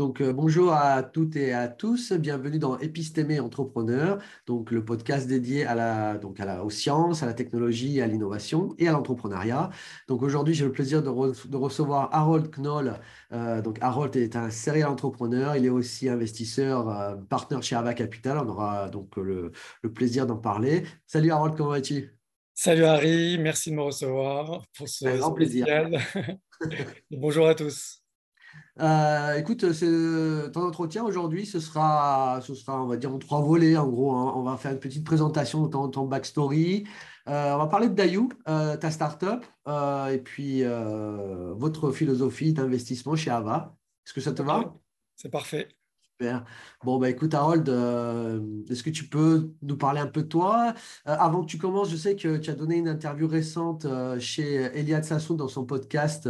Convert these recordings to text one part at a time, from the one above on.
Euh, bonjour à toutes et à tous, bienvenue dans Épistémé Entrepreneur, donc le podcast dédié à la, donc à la, aux sciences, à la technologie, à l'innovation et à l'entrepreneuriat. Donc aujourd'hui, j'ai le plaisir de, recevoir Harold Knoll. Euh, donc Harold est un serial entrepreneur, il est aussi investisseur, euh, partenaire chez Ava Capital. On aura donc le, plaisir d'en parler. Salut Harold, comment vas-tu Salut Harry, merci de me recevoir pour ce grand plaisir. Bonjour à tous. Euh, écoute, ton entretien aujourd'hui, ce sera, ce on va dire, en trois volets, en gros. Hein. On va faire une petite présentation de ton, backstory. Euh, on va parler de Dayou, euh, ta startup, et puis votre philosophie d'investissement chez Ava. Est-ce que ça te va C'est parfait. Bon, bah, écoute, Harold, euh, est-ce que tu peux nous parler un peu de toi euh, Avant que tu commences, je sais que tu as donné une interview récente euh, chez Eliade Sassou dans son podcast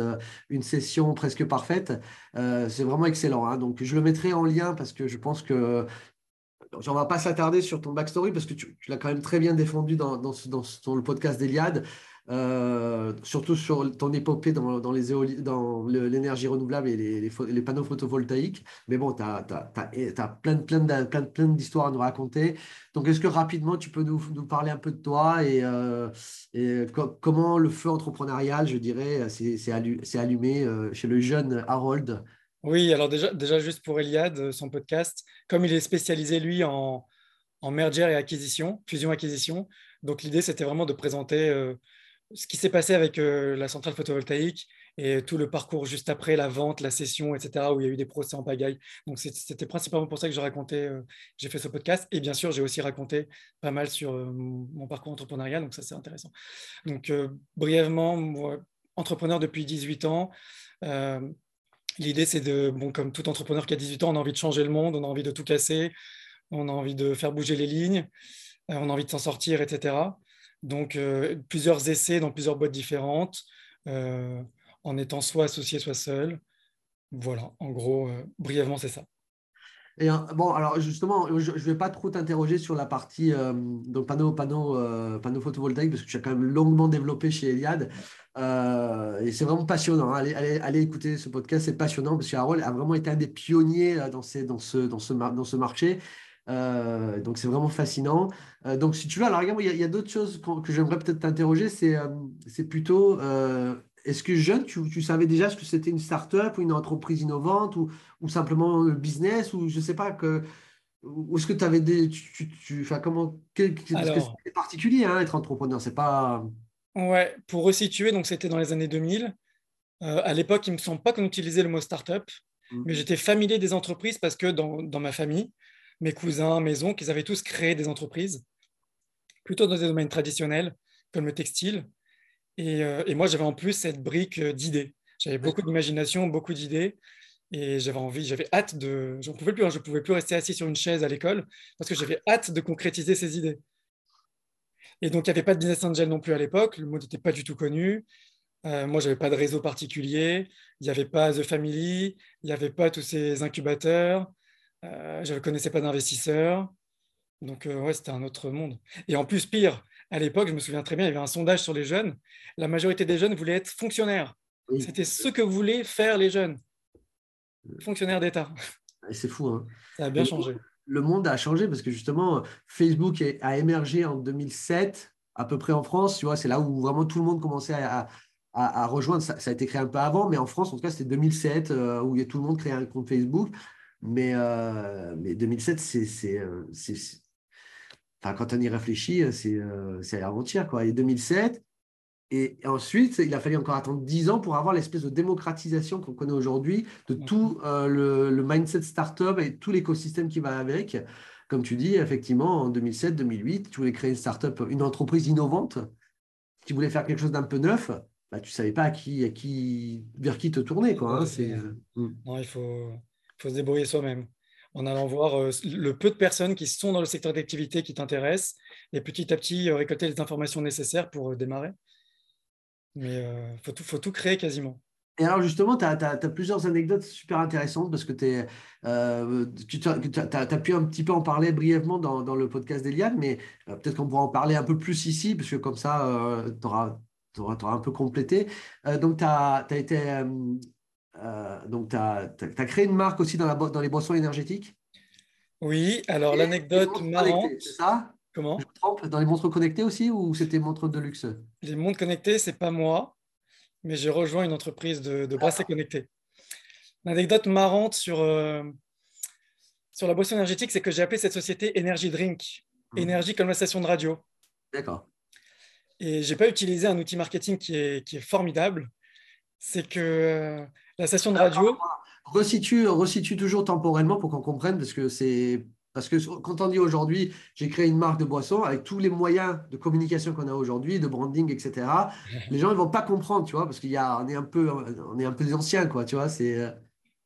Une session presque parfaite. c'est vraiment excellent. Hein. Donc, je le mettrai en lien parce que je pense que. j'en vais pas s'attarder sur ton backstory parce que tu, l'as quand même très bien défendu dans, dans le podcast d'Eliade. Euh, surtout sur ton épopée dans, les dans l'énergie renouvelable et les, panneaux photovoltaïques. Mais bon, tu as, plein, plein, d'histoires à nous raconter. Donc, est-ce que rapidement, tu peux nous, parler un peu de toi et, euh, comment le feu entrepreneurial, je dirais, s'est allumé euh, chez le jeune Harold Oui, alors déjà, déjà juste pour Eliade, son podcast, comme il est spécialisé, lui, en, en merger et acquisition, fusion-acquisition, donc l'idée, c'était vraiment de présenter ce qui s'est passé avec euh, la centrale photovoltaïque et tout le parcours juste après, la vente, la session, etc., où il y a eu des procès en pagaille. Donc, c'était principalement pour ça que j'ai euh, j'ai fait ce podcast. Et bien sûr, j'ai aussi raconté pas mal sur euh, mon parcours entrepreneurial, donc ça, c'est intéressant. Donc, brièvement, entrepreneur depuis 18 ans, l'idée, c'est de, bon, comme tout entrepreneur qui a 18 ans, on a envie de changer le monde, on a envie de tout casser, on a envie de faire bouger les lignes, on a envie de s'en sortir, etc. Donc, euh, plusieurs essais dans plusieurs boîtes différentes, euh, en étant soit associé, soit seul. Voilà, en gros, euh, brièvement, c'est ça. Et bon, alors justement, je ne vais pas trop t'interroger sur la partie donc panneau, panneau, panneau photovoltaïque, parce que tu as quand même longuement développé chez Eliade. et c'est vraiment passionnant. Hein. Allez, allez, écouter ce podcast, c'est passionnant, parce que Harold a vraiment été un des pionniers dans, dans, ce, dans ce marché. Euh, donc c'est vraiment fascinant. Euh, donc si tu veux, alors regarde, il y a, d'autres choses que, j'aimerais peut-être t'interroger. C'est euh, plutôt, est-ce que jeune, tu, savais déjà ce que c'était une start-up ou une entreprise innovante ou, simplement business ou je ne sais pas que... Ou est-ce que tu avais des... Tu, tu, comment, particulier, hein, être entrepreneur, c'est pas... Ouais, pour resituer, donc c'était dans les années 2000. à l'époque, il ne me semble pas qu'on utilisait le mot start-up, mmh. mais j'étais familier des entreprises parce que dans ma famille, mes cousins, mes oncles, ils avaient tous créé des entreprises, plutôt dans des domaines traditionnels, comme le textile. Et, euh, moi, j'avais en plus cette brique euh, d'idées. J'avais beaucoup d'imagination, beaucoup d'idées. Et j'avais envie, j'avais hâte de. pouvais plus, hein, je ne pouvais plus rester assis sur une chaise à l'école parce que j'avais hâte de concrétiser ces idées. Et donc, il n'y avait pas de business angel non plus à l'époque, le mot n'était pas du tout connu. Euh, moi, je n'avais pas de réseau particulier, il n'y avait pas The Family, il n'y avait pas tous ces incubateurs, euh, je ne connaissais pas d'investisseurs. Donc, euh, ouais, c'était un autre monde. Et en plus, pire, à l'époque, je me souviens très bien, il y avait un sondage sur les jeunes. La majorité des jeunes voulaient être fonctionnaires. C'était ce que voulaient faire les jeunes. Fonctionnaires d'État. C'est fou. Hein. Ça a bien changé. Le monde a changé parce que justement, Facebook a émergé en 2007, à peu près en France. Tu vois, c'est là où vraiment tout le monde commençait à, rejoindre. Ça, a été créé un peu avant, mais en France, en tout cas, c'était 2007 euh, où tout le monde créait un compte Facebook. Mais, 2007, euh, euh, c'est. Enfin, quand on y réfléchit, euh, c'est à avant-hier. Et 2007, et ensuite, il a fallu encore attendre 10 ans pour avoir l'espèce de démocratisation qu'on connaît aujourd'hui de tout le, mindset startup et tout l'écosystème qui va avec. Comme tu dis, effectivement, en 2007-2008, tu voulais créer une startup, une entreprise innovante Tu voulais faire quelque chose d'un peu neuf. Bah, tu ne savais pas qui, vers qui te tourner. Quoi, hein, hmm. non, il faut, faut se débrouiller soi-même en allant voir euh, le peu de personnes qui sont dans le secteur d'activité qui t'intéresse et petit à petit euh, récolter les informations nécessaires pour euh, démarrer. Mais il faut, faut, tout, créer quasiment. Et alors justement, tu as, plusieurs anecdotes super intéressantes parce que, tu as, pu un petit peu en parler brièvement dans, le podcast d'Eliane, mais peut-être qu'on pourra en parler un peu plus ici parce que comme ça, tu auras, auras, un peu complété. donc, tu as, été euh, donc, tu as, créé une marque aussi dans, la, dans les boissons énergétiques Oui, alors l'anecdote marrante. ça Comment Dans les montres connectées aussi ou c'était montres de luxe Les montres connectées, c'est pas moi, mais j'ai rejoint une entreprise de, de ah. connectées. L'anecdote marrante sur, euh, sur la boisson énergétique, c'est que j'ai appelé cette société Energy Drink, mmh. Energy énergie comme la station de radio. D'accord. Et je n'ai pas utilisé un outil marketing qui est, qui est formidable, c'est que euh, la station de radio. Resitue, resitue toujours temporellement pour qu'on comprenne, parce que c'est parce que quand on dit aujourd'hui, j'ai créé une marque de boisson avec tous les moyens de communication qu'on a aujourd'hui, de branding, etc. les gens ne vont pas comprendre, tu vois, parce qu'on est un peu, on est un peu des anciens, quoi, tu vois. C'est. Euh,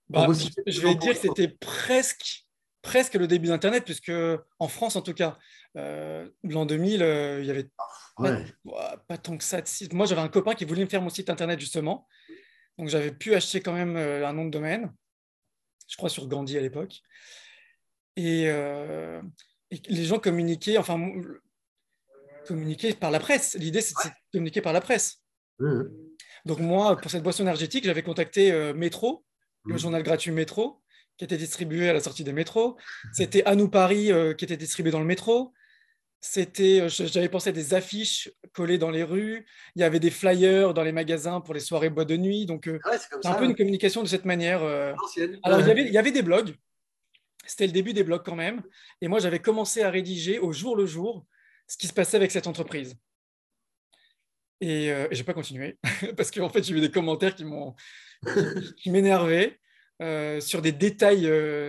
bah, je vais dire que c'était presque, presque le début d'Internet, puisque en France, en tout cas, euh, l'an 2000, il y avait pas, tant que ça de Moi, j'avais un copain qui voulait me faire mon site internet, justement. Donc, j'avais pu acheter quand même euh, un nom de domaine, je crois sur Gandhi à l'époque. Et, euh, les gens communiquaient, enfin, communiquaient par la presse. L'idée, c'est de communiquer par la presse. Mmh. Donc, moi, pour cette boisson énergétique, j'avais contacté euh, Métro, le mmh. journal gratuit Métro, qui était distribué à la sortie des métros. C'était À Paris, qui était distribué dans le métro c'était, euh, j'avais pensé à des affiches collées dans les rues. Il y avait des flyers dans les magasins pour les soirées bois de nuit. Donc, euh, ah c'est un peu une communication de cette manière. Euh. Alors, il, y avait, des blogs. C'était le début des blogs quand même. Et moi, j'avais commencé à rédiger au jour le jour ce qui se passait avec cette entreprise. Et, je n'ai j'ai pas continué parce qu'en fait, j'ai eu des commentaires qui m'ont, qui m'énervaient sur des détails,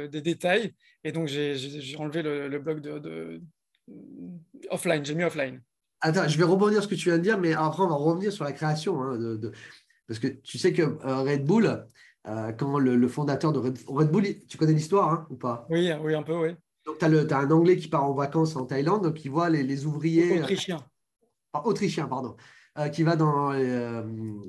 des détails. Et donc, j'ai enlevé le, blog de, Offline, j'ai mis offline. Attends, je vais rebondir sur ce que tu viens de dire, mais après, on va revenir sur la création. Hein, parce que tu sais que euh, Red Bull, quand euh, le, fondateur de Red, Bull, tu connais l'histoire hein, ou pas Oui, oui, un peu, oui. Donc, tu as, un Anglais qui part en vacances en Thaïlande, donc il voit les, les ouvriers. Euh, autrichiens. Autrichiens, pardon. qui, va dans,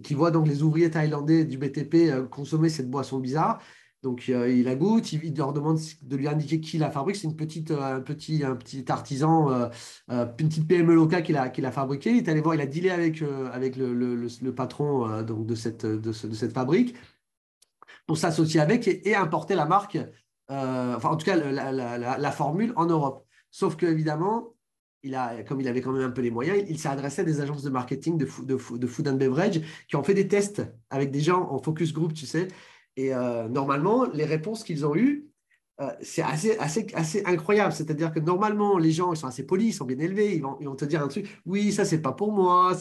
qui voit donc les ouvriers thaïlandais du BTP consommer cette boisson bizarre. Donc il la goûte, il, leur demande de lui indiquer qui la fabrique. C'est une petite, euh, un, petit, un petit artisan, euh, euh, une petite PME locale qui l'a, qui fabriqué. Il est allé voir, il a dealé avec, avec le, patron donc de, cette, de, cette fabrique pour s'associer avec et, importer la marque, enfin en tout cas la, formule en Europe. Sauf que évidemment, il a, comme il avait quand même un peu les moyens, il, s'est adressé à des agences de marketing de, de food and beverage qui ont fait des tests avec des gens en focus group, tu sais et euh, normalement, les réponses qu'ils ont eues, euh, c'est assez, assez, assez, incroyable. C'est-à-dire que normalement, les gens, ils sont assez polis, ils sont bien élevés, ils vont, vont te dire un truc, oui, ça, c'est pas pour moi,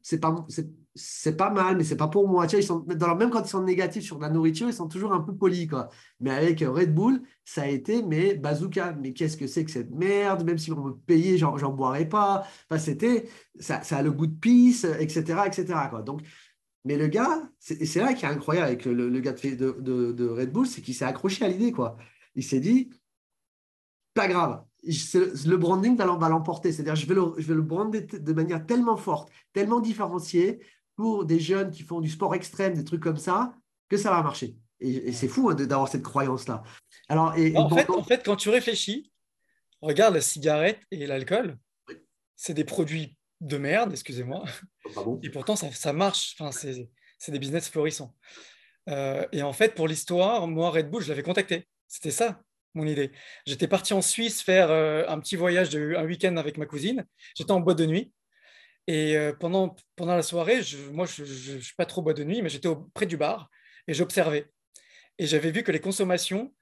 c'est pas, c'est pas mal, mais c'est pas pour moi. Tu ils sont, dans même quand ils sont négatifs sur la nourriture, ils sont toujours un peu polis. Quoi. Mais avec Red Bull, ça a été, mais bazooka, mais qu'est-ce que c'est que cette merde Même si on me payait, j'en boirais pas. Enfin, c'était, ça, a le goût de pisse, etc. etc. Quoi. Donc, mais le gars, c'est là qui est incroyable avec le, gars de, de, Red Bull, c'est qu'il s'est accroché à l'idée. quoi. Il s'est dit, pas grave, le branding va l'emporter. C'est-à-dire, je, vais le, je brander de manière tellement forte, tellement différenciée pour des jeunes qui font du sport extrême, des trucs comme ça, que ça va marcher. Et, c'est fou hein, d'avoir cette croyance-là. Alors, en, fait, en fait, quand tu réfléchis, regarde la cigarette et l'alcool, c'est des produits de merde, excusez-moi. Ah, et pourtant, ça, marche. Enfin, c'est des business florissants. Euh, et en fait, pour l'histoire, moi, Red Bull, je l'avais contacté. C'était ça, mon idée. J'étais parti en Suisse faire euh, un petit voyage, un week-end avec ma cousine. J'étais en bois de nuit. Et euh, pendant, pendant la soirée, moi, je ne suis pas trop bois de nuit, mais j'étais près du bar et j'observais. Et j'avais vu que les consommations,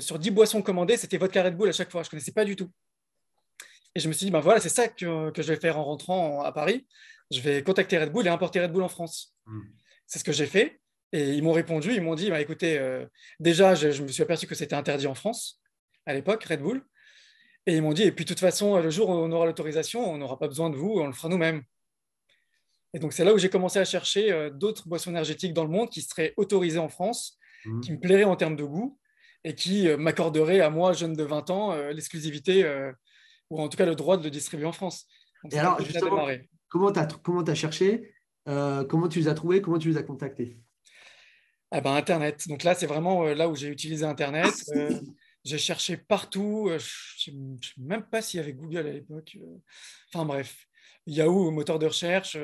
sur 10 boissons commandées, c'était vodka Red Bull à chaque fois. Je ne connaissais pas du tout. Et je me suis dit, ben voilà, c'est ça que, que, je vais faire en rentrant à Paris. Je vais contacter Red Bull et importer Red Bull en France. Hmm. C'est ce que j'ai fait. Et ils m'ont répondu, ils m'ont dit, bah, écoutez, euh, déjà, je, je, me suis aperçu que c'était interdit en France, à l'époque, Red Bull. Et ils m'ont dit, et puis de toute façon, le jour où on aura l'autorisation, on n'aura pas besoin de vous, on le fera nous-mêmes. Et donc, c'est là où j'ai commencé à chercher euh, d'autres boissons énergétiques dans le monde qui seraient autorisées en France, hmm. qui me plairaient en termes de goût et qui euh, m'accorderaient à moi, jeune de 20 ans, l'exclusivité ou en tout cas le droit de le distribuer en France. Et alors, justement, comment tu as, cherché euh, Comment tu les as trouvés Comment tu les as contactés eh ben, Internet. Donc là, c'est vraiment euh, là où j'ai utilisé Internet. Ah, euh, j'ai cherché partout. je ne sais même pas s'il y avait Google à l'époque. Enfin bref, Yahoo, moteur de recherche.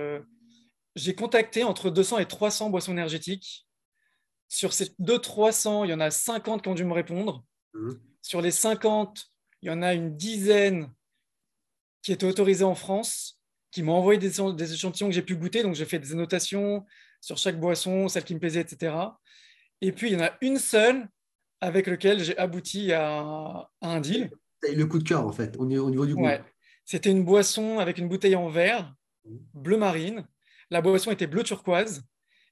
j'ai contacté entre 200 et 300 boissons énergétiques. Sur ces 200-300, il y en a 50 qui ont dû me répondre. Mmh. Sur les 50, il y en a une dizaine qui étaient autorisée en France, qui m'ont envoyé des, échantillons que j'ai pu goûter. Donc, j'ai fait des annotations sur chaque boisson, celle qui me plaisait, etc. Et puis, il y en a une seule avec laquelle j'ai abouti à, un deal. le coup de cœur, en fait, au niveau, du goût. C'était une boisson avec une bouteille en verre, bleu marine. La boisson était bleu turquoise.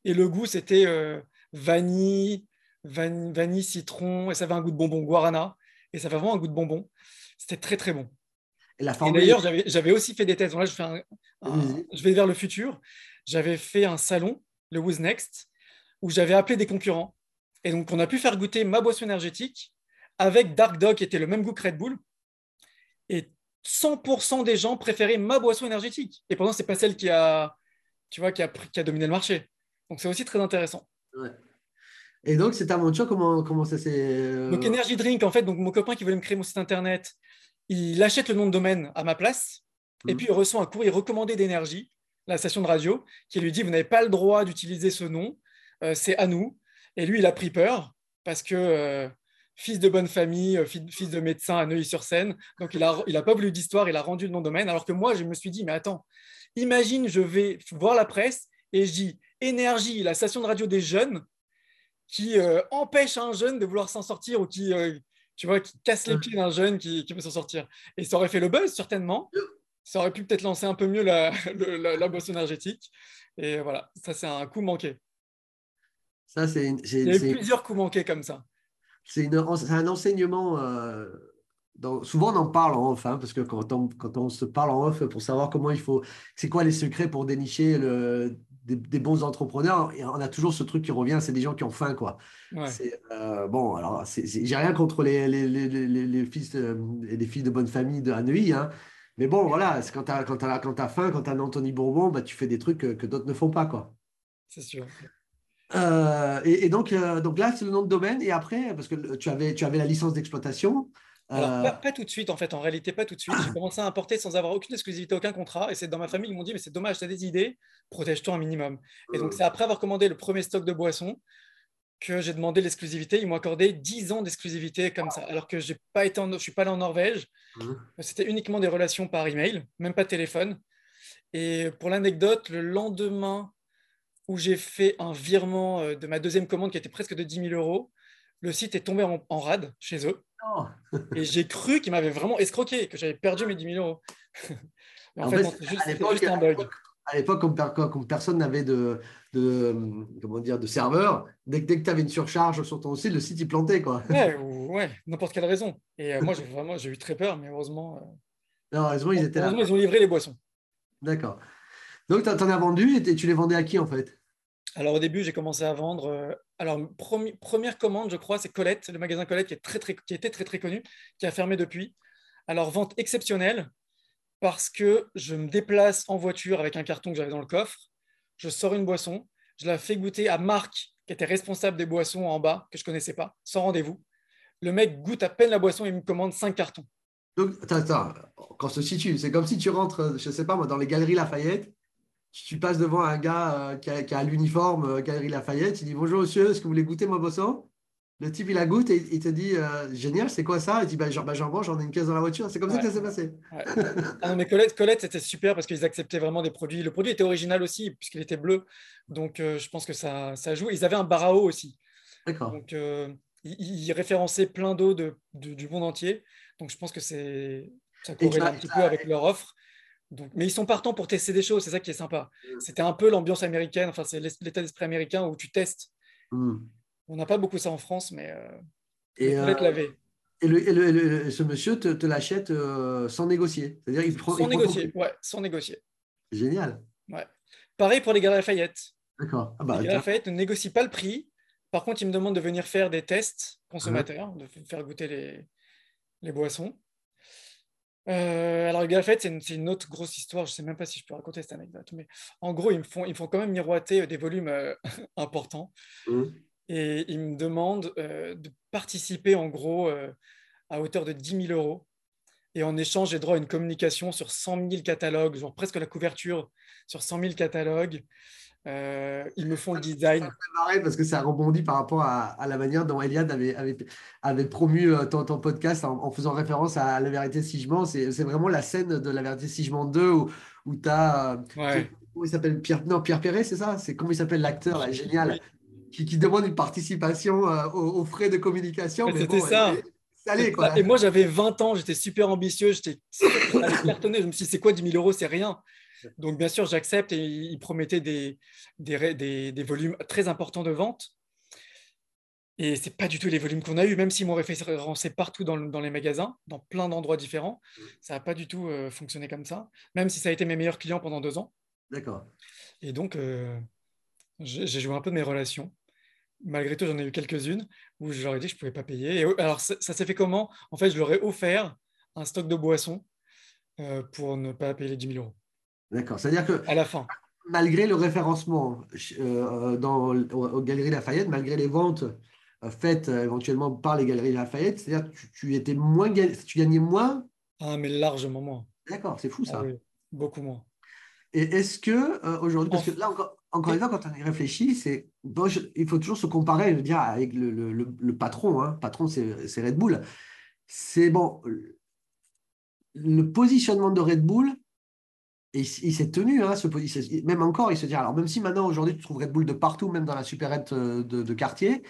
Et le goût, c'était euh, vanille, vanille, citron. Et ça avait un goût de bonbon guarana et ça fait vraiment un goût de bonbon. C'était très très bon. Et, d'ailleurs, j'avais, aussi fait des tests. je, vais vers le futur. J'avais fait un salon, le Who's Next, où j'avais appelé des concurrents. Et donc, on a pu faire goûter ma boisson énergétique avec Dark Dog, qui était le même goût que Red Bull. Et 100% des gens préféraient ma boisson énergétique. Et pourtant, n'est pas celle qui a, qui a, dominé le marché. Donc, c'est aussi très intéressant. Et donc, cette aventure, comment, comment ça s'est. Euh, donc, Energy Drink, en fait, donc mon copain qui voulait me créer mon site internet, il achète le nom de domaine à ma place. Et mhm. puis, il reçoit un courrier recommandé d'énergie, la station de radio, qui lui dit Vous n'avez pas le droit d'utiliser ce nom, euh, c'est à nous. Et lui, il a pris peur parce que euh, fils de bonne famille, fils de médecin à Neuilly-sur-Seine. Donc, il n'a a pas voulu d'histoire, il a rendu le nom de domaine. Alors que moi, je me suis dit, mais attends, imagine, je vais voir la presse et je dis énergie, la station de radio des jeunes, qui euh, empêche un jeune de vouloir s'en sortir ou qui, euh, tu vois, qui casse les pieds d'un jeune qui, veut s'en sortir. Et ça aurait fait le buzz, certainement. Ça aurait pu peut-être lancer un peu mieux la, bosse énergétique. Et voilà, ça, c'est un coup manqué. Ça, c'est, Il y a eu plusieurs coups manqués comme ça. C'est, un enseignement. Euh, souvent, on en parle en off, hein, parce que quand on, quand on se parle en off pour savoir comment il faut. C'est quoi les secrets pour dénicher le, des, bons entrepreneurs, hein, on a toujours ce truc qui revient, c'est des gens qui ont faim, quoi. Euh, bon, alors, j'ai rien contre les, les, fils et les filles de bonne famille de Hanoï, hein, mais bon, voilà, quand tu as, quand, faim, quand tu as Anthony Bourbon, bah, tu fais des trucs que, d'autres ne font pas, quoi. C'est sûr. Euh, et, donc, euh, donc là, c'est le nom de domaine. Et après, parce que tu avais, tu avais la licence d'exploitation, euh. pas, tout de suite, en fait, en réalité, pas tout de suite. J'ai commencé à importer sans avoir aucune exclusivité, aucun contrat. Et c'est dans ma famille, ils m'ont dit, mais c'est dommage, tu as des idées, protège-toi un minimum. Et donc, euh. c'est après avoir commandé le premier stock de boissons que j'ai demandé l'exclusivité. Ils m'ont accordé 10 ans d'exclusivité comme ça, alors que pas été je ne suis pas allé en Norvège. Mmh. C'était uniquement des relations par email, même pas téléphone. Et pour l'anecdote, le lendemain où j'ai fait un virement euh, de ma deuxième commande qui était presque de 10 000 euros, le site est tombé en, rade chez eux. Oh. et j'ai cru qu'ils m'avaient vraiment escroqué, que j'avais perdu mes 10 000 euros. en, fait, À l'époque, comme, personne n'avait de, comment dire, de serveur, dès, que tu avais une surcharge sur ton site, le site, il plantait. Quoi. Ouais, n'importe quelle raison. Et euh, moi, j'ai vraiment j'ai eu très peur, mais heureusement. Euh, non, heureusement, ils étaient là. ils ont livré les boissons. D'accord. Donc, tu en as vendu et tu les vendais à qui, en fait alors au début, j'ai commencé à vendre euh, alors, première commande, je crois, c'est Colette, le magasin Colette qui, était très très connu, qui a fermé depuis. Alors, vente exceptionnelle, parce que je me déplace en voiture avec un carton que j'avais dans le coffre, je sors une boisson, je la fais goûter à Marc, qui était responsable des boissons en bas, que je connaissais pas, sans rendez-vous. Le mec goûte à peine la boisson et me commande cinq cartons. Donc, attends, attends, quand on se situe, c'est comme si tu rentres, je ne sais pas moi, dans les galeries Lafayette, tu passes devant un gars euh, qui a, qui a l'uniforme euh, Galerie Lafayette, il dit Bonjour monsieur, est-ce que vous voulez goûter mon boisson Le type, il la goûte et il te dit euh, Génial, c'est quoi ça Il dit bah, bah J'en bois, j'en ai une caisse dans la voiture. C'est comme ça que ça s'est passé. Ah, mais Colette, c'était super parce qu'ils acceptaient vraiment des produits. Le produit était original aussi, puisqu'il était bleu. Donc je pense que ça, joue. Ils avaient un bar à eau aussi. D'accord. Donc ils, référençaient plein d'eau du monde entier. Donc je pense que c'est. Ça corrélait un petit peu avec leur offre mais ils sont partants pour tester des choses, c'est ça qui est sympa. Mm. C'était un peu l'ambiance américaine, enfin c'est l'état d'esprit américain où tu testes. Mm. On n'a pas beaucoup ça en France, mais et, Et, ce monsieur te, l'achète euh, sans négocier. sans négocier, ouais, sans négocier. Génial. Pareil pour les gars Lafayette. D'accord. Ah bah, les gars Lafayette ne négocient pas le prix. Par contre, il me demande de venir faire des tests consommateurs, de faire goûter les boissons. Euh, alors, fait, c'est une, autre grosse histoire. Je ne sais même pas si je peux raconter cette anecdote, mais en gros, ils me font, ils font quand même miroiter euh, des volumes euh, importants. Mmh. Et ils me demandent euh, de participer, en gros, à hauteur de 10 000 euros et en échange, j'ai droit à une communication sur 100 000 catalogues, genre presque la couverture sur 100 000 catalogues. Euh, ils me font le design. C'est parce que ça rebondit par rapport à, la manière dont Eliade avait, promu euh, ton, podcast en, faisant référence à La vérité si je C'est, vraiment la scène de La vérité si je mens 2 où, tu as. Euh, comment il s'appelle Pierre, non, Pierre Perret, c'est ça C'est comment il s'appelle l'acteur Génial. Qui, demande une participation aux, frais de communication. c'était ça. Bah, et moi, j'avais 20 ans, j'étais super ambitieux, j'étais cartonné. Je me suis dit, c'est quoi 10 000 euros C'est rien. Donc, bien sûr, j'accepte et il promettait des, volumes très importants de vente. Et ce n'est pas du tout les volumes qu'on a eu, même s'ils m'ont référencé partout dans, les magasins, dans plein d'endroits différents. Ça n'a pas du tout euh, fonctionné comme ça, même si ça a été mes meilleurs clients pendant deux ans. D'accord. Et donc, euh, j'ai joué un peu mes relations malgré tout, j'en ai eu quelques-unes où je leur ai dit que je ne pouvais pas payer. alors, ça, s'est fait comment En fait, je leur ai offert un stock de boissons euh, pour ne pas payer les 10 000 euros. D'accord. C'est-à-dire que. À la fin. Malgré le référencement euh, dans, aux Galeries Lafayette, malgré les ventes euh, faites éventuellement par les Galeries Lafayette, c'est-à-dire que tu, étais moins, tu gagnais moins Ah, mais largement moins. D'accord, c'est fou ça. Ah beaucoup moins. Et est-ce que aujourd'hui, parce que là encore, encore une fois, quand on y réfléchit, c'est bon, il faut toujours se comparer, je veux dire, avec le, le, le, patron. Hein. Patron, c'est, Red Bull. C'est bon. Le positionnement de Red Bull, il, s'est tenu, hein, ce, même encore, il se dit, alors même si maintenant, aujourd'hui, tu trouves Red Bull de partout, même dans la supérette euh, de, de quartier,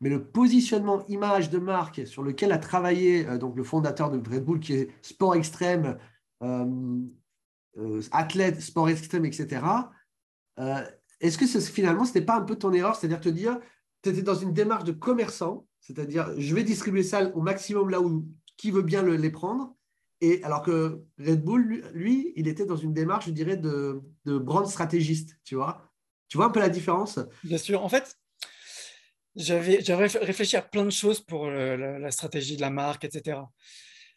mais le positionnement image de marque sur lequel a travaillé euh, donc le fondateur de Red Bull, qui est sport extrême, euh, athlète, sport extrême, etc., est-ce que finalement, ce n'était pas un peu ton erreur C'est-à-dire te dire, tu étais dans une démarche de commerçant, c'est-à-dire je vais distribuer ça au maximum là où qui veut bien le, les prendre. Et alors que Red Bull, lui, il était dans une démarche, je dirais, de, de stratégiste, tu vois. Tu vois un peu la différence Bien sûr. En fait, j'avais réfléchi à plein de choses pour euh, la, stratégie de la marque, etc.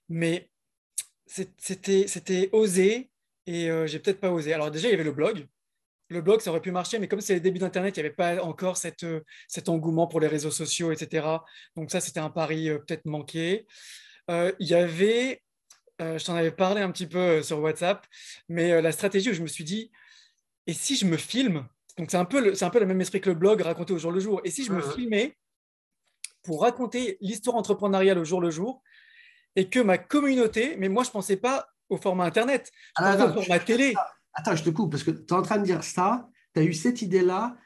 Mais c'était osé et je euh, j'ai peut-être pas osé. Alors déjà, il y avait le blog, le blog, ça aurait pu marcher, mais comme c'est les débuts d'Internet, il n'y avait pas encore euh, cet engouement pour les réseaux sociaux, etc. Donc ça, c'était un pari euh, peut-être manqué. Euh, il y avait, je t'en avais parlé un petit peu sur WhatsApp, mais la stratégie où je me suis dit, et si je me filme Donc c'est un, peu le, même esprit que le blog raconté au jour le jour. Et si je me filmais pour raconter l'histoire entrepreneuriale au jour le jour et que ma communauté, mais moi, je ne pensais pas au format Internet, je ah pensais au format télé. Attends, je te coupe, parce que tu es en train de dire ça, tu as eu cette idée-là,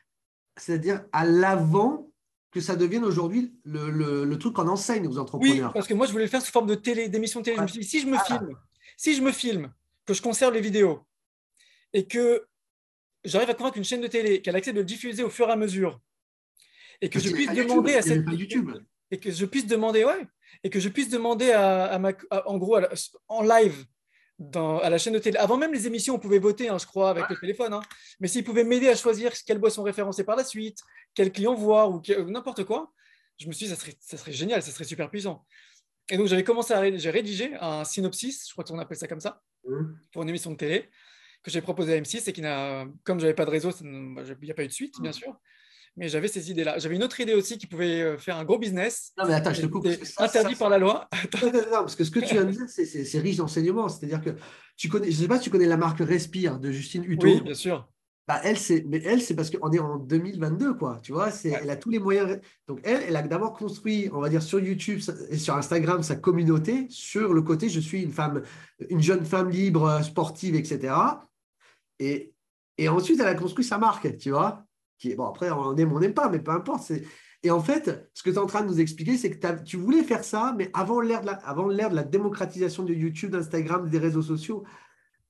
c'est-à-dire à, l'avant que ça devienne aujourd'hui le, truc qu'on enseigne aux entrepreneurs. Oui, parce que moi, je voulais le faire sous forme de télé, d'émission télé. Je me suis si je me filme, si je me filme, que je conserve les vidéos et que j'arrive à convaincre une chaîne de télé qu'elle accepte de le diffuser au fur et à mesure et que je puisse demander à cette YouTube et que je puisse demander ouais et que je puisse demander à, ma en gros en live à la chaîne de télé. Avant même les émissions, on pouvait voter, hein, je crois, avec le téléphone. Hein. Mais s'ils pouvaient m'aider à choisir quelles boissons référencées par la suite, quel client voir ou euh, n'importe quoi, je me suis dit, ça serait, ça serait génial, ça serait super puissant. Et donc, j'avais commencé à j'ai rédigé un synopsis, je crois qu'on appelle ça comme ça, mmh. pour une émission de télé, que j'ai proposé à M6 et qui n'a, comme j'avais pas de réseau, bah, il n'y a pas eu de suite, mmh. bien sûr mais j'avais ces idées-là. J'avais une autre idée aussi qui pouvait euh, faire un gros business. Non, mais attends, je te coupe. interdit par la loi. Non, parce que ce que tu viens de dire, c'est riche d'enseignements. C'est-à-dire que tu connais, je ne sais pas si tu connais la marque Respire de Justine Hutto. Oui, bien sûr. Bah, elle, mais elle, c'est parce qu'on est en 2022, quoi. Tu vois, elle a tous les moyens. Donc, elle, elle a d'abord construit, on va dire, sur YouTube et sur Instagram, sa communauté sur le côté je suis une femme, une jeune femme libre, sportive, etc. Et, et ensuite, elle a construit sa marque, tu vois. Qui est, bon, après, on aime, on n'aime pas, mais peu importe. Et en fait, ce que tu es en train de nous expliquer, c'est que tu voulais faire ça, mais avant l'ère de, la, avant l'ère de la démocratisation de YouTube, d'Instagram, des réseaux sociaux.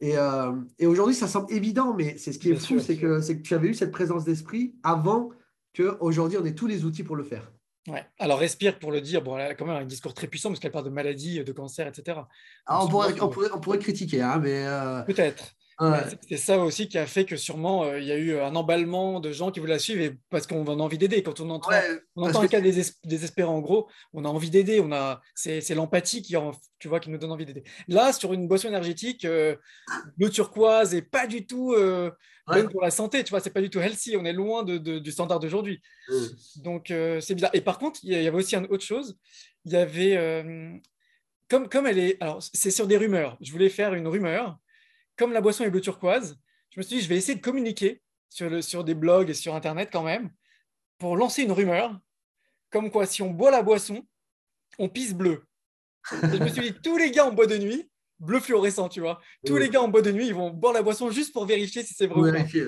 Et, euh, et aujourd'hui, ça semble évident, mais c'est ce qui est fou, c'est, que, c'est que, tu avais eu cette présence d'esprit avant qu'aujourd'hui, on ait tous les outils pour le faire. Ouais. Alors, respire pour le dire, bon, elle a quand même un discours très puissant parce qu'elle parle de maladies, de cancer, etc. Ah, on, pourrait, on, pourrait, critiquer, hein, mais. Euh, Peut-être. Bah, c'est ça aussi qui a fait que sûrement euh, il y a eu euh, un emballement de gens qui voulaient la suivre et parce qu'on a envie d'aider. Quand on entend, on un cas désespéré en gros, on a envie d'aider. On a c'est l'empathie qui tu vois qui nous donne envie d'aider. Là sur une boisson énergétique, euh, turquoise et pas du tout euh, bonne pour la santé. Tu vois c'est pas du tout healthy. On est loin de, du standard d'aujourd'hui. Mmh. Donc c'est bizarre. Et par contre il y, y, avait aussi une autre chose. Il y avait comme, comme elle est, alors c'est sur des rumeurs. Je voulais faire une rumeur comme la boisson est bleu turquoise, je me suis dit, je vais essayer de communiquer sur, le, sur des blogs et sur Internet quand même, pour lancer une rumeur, comme quoi si on boit la boisson, on pisse bleu. je me suis dit, tous les gars en bois de nuit, bleu fluorescent, tu vois. Tous les gars en bois de nuit, ils vont boire la boisson juste pour vérifier si c'est vrai. Vérifier.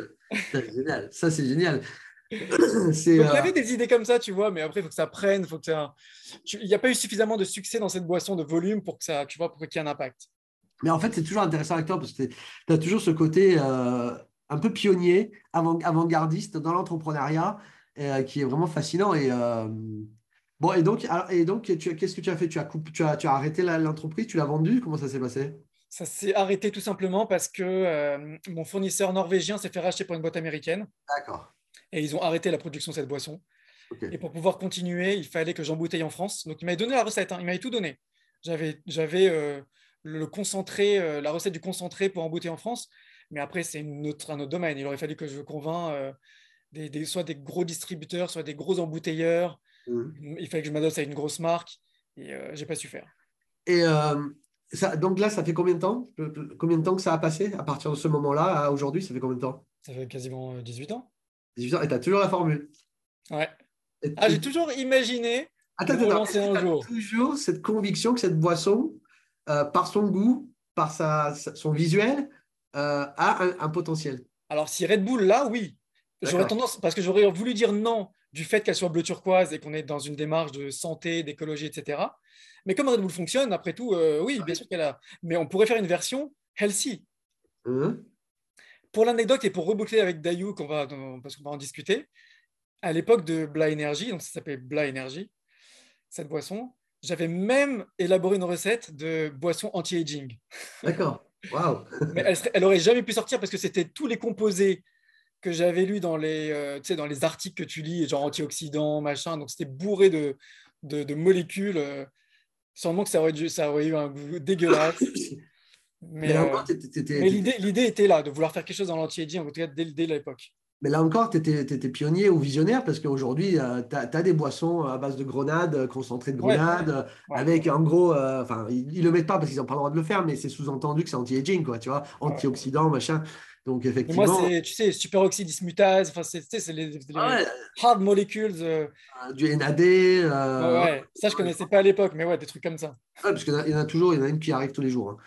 C'est génial. Ça, c'est génial. c'est, Donc, euh, des idées comme ça, tu vois, mais après, il faut que ça prenne. Il n'y a pas eu suffisamment de succès dans cette boisson de volume pour que ça, tu vois, pour qu'il y ait un impact. Mais en fait, c'est toujours intéressant avec toi parce que tu as toujours ce côté euh, un peu pionnier, avant-gardiste dans l'entrepreneuriat euh, qui est vraiment fascinant. Et, euh, bon, et donc, ah, et donc qu'est-ce que tu as fait tu as, tu as, tu as arrêté l'entreprise, tu l'as vendue Comment ça s'est passé Ça s'est arrêté tout simplement parce que mon fournisseur norvégien s'est fait racheter par une boîte américaine. D'accord. Et ils ont arrêté la production de cette boisson. Et pour pouvoir continuer, il fallait que j'embouteille en France. Donc, il m'avait donné la recette, hein. il m'avait tout donné. J'avais le concentré, euh, la recette du concentré pour embouter en France. Mais après, c'est un autre domaine. Il aurait fallu que je convainc euh, des, soit des gros distributeurs, soit des gros embouteilleurs. Mmh. Il fallait que je m'adosse à une grosse marque et euh, j'ai pas su faire. Et ça, donc là, ça fait combien de temps Combien de temps que ça a passé à partir de ce moment-là à aujourd'hui Ça fait combien de temps Ça fait quasiment 18 ans. ans et tu as toujours la formule Ouais. Ah, j'ai toujours imaginé. Attends, toujours cette conviction que cette boisson, euh, par son goût, par son visuel, euh, a un, potentiel. Alors si Red Bull, là, oui. J'aurais tendance, parce que j'aurais voulu dire non du fait qu'elle soit bleu turquoise et qu'on est dans une démarche de santé, d'écologie, etc. Mais comme Red Bull fonctionne, après tout, euh, oui, ah bien sûr qu'elle a. Mais on pourrait faire une version healthy. Mmh. Pour l'anecdote et pour reboucler avec Dayou, qu'on va, parce qu'on va en discuter, à l'époque de Bla Energy, donc ça s'appelait Bla Energy, cette boisson, j'avais même élaboré une recette de boisson anti-aging. D'accord. Waouh. Mais elle, aurait jamais pu sortir parce que c'était tous les composés que j'avais lus dans les, euh, dans les articles que tu lis, genre antioxydants, machin. Donc c'était bourré de, de, molécules. Euh, sûrement que ça aurait, ça aurait eu un goût dégueulasse. Mais, euh, l'idée était là, de vouloir faire quelque chose dans l'anti-aging, en tout cas dès l'époque. Mais là encore, tu étais, pionnier ou visionnaire parce qu'aujourd'hui, euh, tu as, des boissons à base de grenades, euh, concentrées de grenades, euh, avec en gros, enfin, ils ne le mettent pas parce qu'ils n'ont pas le droit de le faire, mais c'est sous-entendu que c'est anti-aging, quoi, tu vois, antioxydant, machin. Donc effectivement. Moi, moi, tu sais, superoxydismutase, enfin, c'est les, les ah hard molecules. Ah, du NAD. ouais, ça, je ne connaissais pas à l'époque, mais ouais, des trucs comme ça. parce qu'il y, en a toujours, il y en a une qui arrive tous les jours. Hein.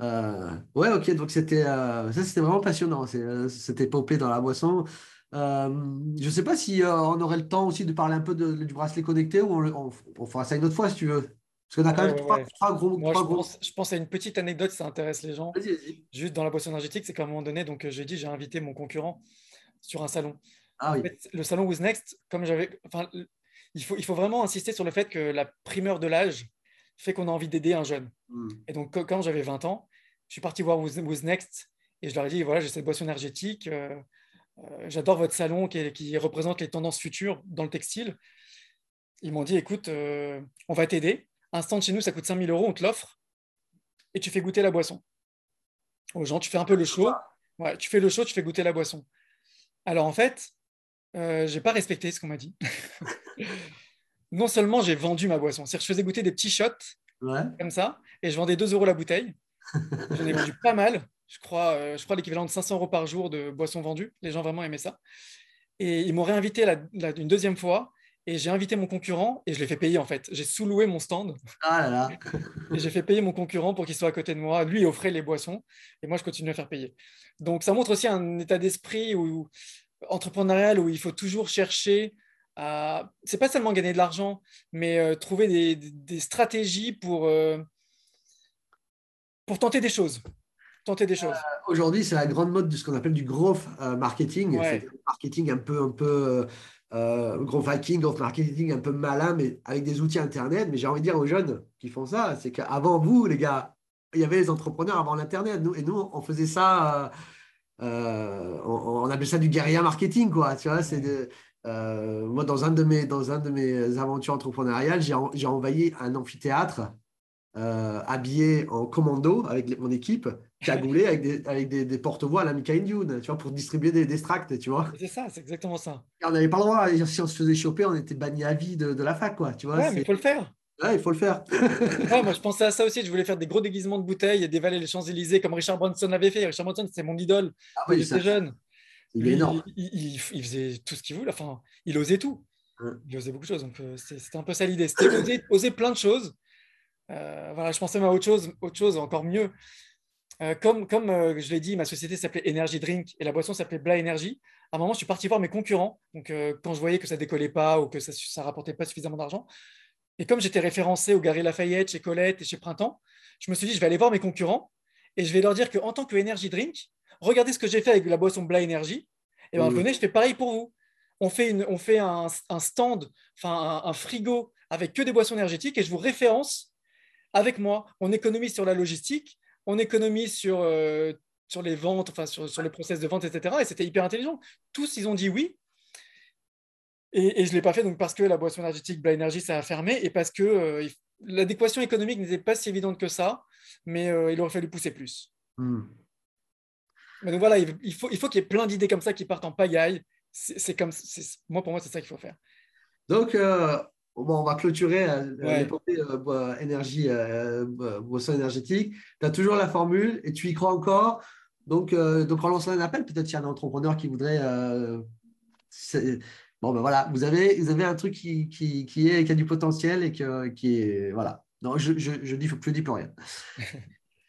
Euh, ouais, ok, donc c'était euh, ça, c'était vraiment passionnant, euh, c'était popé dans la boisson. je sais pas si on aurait le temps aussi de parler un peu du bracelet connecté ou on, fera ça une autre fois si tu veux. Parce qu'on a quand même je, Pense, à une petite anecdote ça intéresse les gens. Vas -y, vas -y. Juste dans la boisson énergétique, c'est qu'à un moment donné, donc j'ai dit, j'ai invité mon concurrent sur un salon. Ah, le salon Who's Next, comme j'avais. il faut, il faut vraiment insister sur le fait que la primeur de l'âge, fait qu'on a envie d'aider un jeune. Hmm. Et donc, quand j'avais 20 ans, je suis parti voir Who's, Next et je leur ai dit voilà, j'ai cette boisson énergétique, euh, euh, j'adore votre salon qui, représente les tendances futures dans le textile. Ils m'ont dit écoute, euh, on va t'aider. Un stand chez nous, ça coûte 5000 euros, on te l'offre et tu fais goûter la boisson. Aux gens, tu fais un peu le show. tu fais le show, tu fais goûter la boisson. Alors en fait, je j'ai pas respecté ce qu'on m'a dit. non seulement j'ai vendu ma boisson, c'est-à-dire que je faisais goûter des petits shots comme ça, et je vendais 2 euros la bouteille. J'en ai vendu pas mal, je crois, euh, je crois l'équivalent de 500 euros par jour de boissons vendues. Les gens vraiment aimaient ça. Et ils m'ont réinvité une deuxième fois, et j'ai invité mon concurrent, et je l'ai fait payer en fait. J'ai sous-loué mon stand. Ah et j'ai fait payer mon concurrent pour qu'il soit à côté de moi. Lui, offrait les boissons, et moi, je continue à faire payer. Donc, ça montre aussi un état d'esprit entrepreneurial où il faut toujours chercher c'est pas seulement gagner de l'argent, mais euh, trouver des, des, stratégies pour, euh, pour tenter des choses. Tenter des choses. Euh, aujourd'hui, c'est la grande mode de ce qu'on appelle du growth marketing. C'est un marketing un peu, un peu growth hacking, growth marketing un peu malin, mais avec des outils internet. Mais j'ai envie de dire aux jeunes qui font ça, c'est qu'avant vous, les gars, il y avait les entrepreneurs avant l'internet. Nous, et nous, on faisait ça. on, on, ça du guerrier marketing, quoi. Tu vois, c'est de, euh, moi, dans un de mes, dans un de mes aventures entrepreneuriales, j'ai, envahi un amphithéâtre euh, habillé en commando avec mon équipe, cagoulé avec des, avec des, porte-voix à la Mika Dune, tu vois, pour distribuer des, des tu vois. C'est ça, c'est exactement ça. on n'avait pas le droit. Si on se faisait choper, on était banni à vie de, de, la fac, quoi. Tu vois, ouais, mais il faut le faire. Ouais, il faut le faire. moi, je pensais à ça aussi. Je voulais faire des gros déguisements de bouteilles et dévaler les Champs-Élysées comme Richard Branson avait fait. Richard Branson, c'est mon idole. Ah, oui, j'étais jeune. Il faisait tout ce qu'il voulait. Enfin, il osait tout. Hum. Il osait beaucoup de choses. Donc, euh, c'était un peu ça l'idée. C'était oser, plein de choses. Euh, voilà, je pensais même à autre chose, autre chose encore mieux. Euh, comme je l'ai dit, ma société s'appelait Energy Drink et la boisson s'appelait Bla Energy. À un moment, je suis parti voir mes concurrents. Donc, quand je voyais que ça décollait pas ou que ça, rapportait pas suffisamment d'argent, et comme j'étais référencé au Gary Lafayette, chez Colette et chez Printemps, je me suis dit, je vais aller voir mes concurrents et je vais leur dire qu'en tant que Energy Drink, regardez ce que j'ai fait avec la boisson Bla Energy. Et ben, mmh. venez, je fais pareil pour vous. On fait, une, on fait un, stand, enfin un, frigo avec que des boissons énergétiques et je vous référence avec moi. On économise sur la logistique, on économise sur, euh, sur les ventes, enfin sur, les process de vente, etc. Et c'était hyper intelligent. Tous, ils ont dit oui. Et, je ne l'ai pas fait donc parce que la boisson énergétique Bla Energy, ça a fermé et parce que euh, l'adéquation économique n'était pas si évidente que ça, mais euh, il aurait fallu pousser plus. Mmh donc voilà, il faut, il faut qu'il y ait plein d'idées comme ça qui partent en pagaille. C'est comme, moi pour moi, c'est ça qu'il faut faire. Donc, euh, on va clôturer hein, euh, l'épopée euh, euh, énergie, boisson énergétique. Tu as toujours la formule et tu y crois encore. Donc, donc en lançant un appel, peut-être qu'il y a un entrepreneur qui voudrait. bon, ben voilà, vous avez, vous avez un truc qui, qui, qui, est, qui a du potentiel et que, qui est. Voilà. Non, je ne je, je dis, plus, plus rien.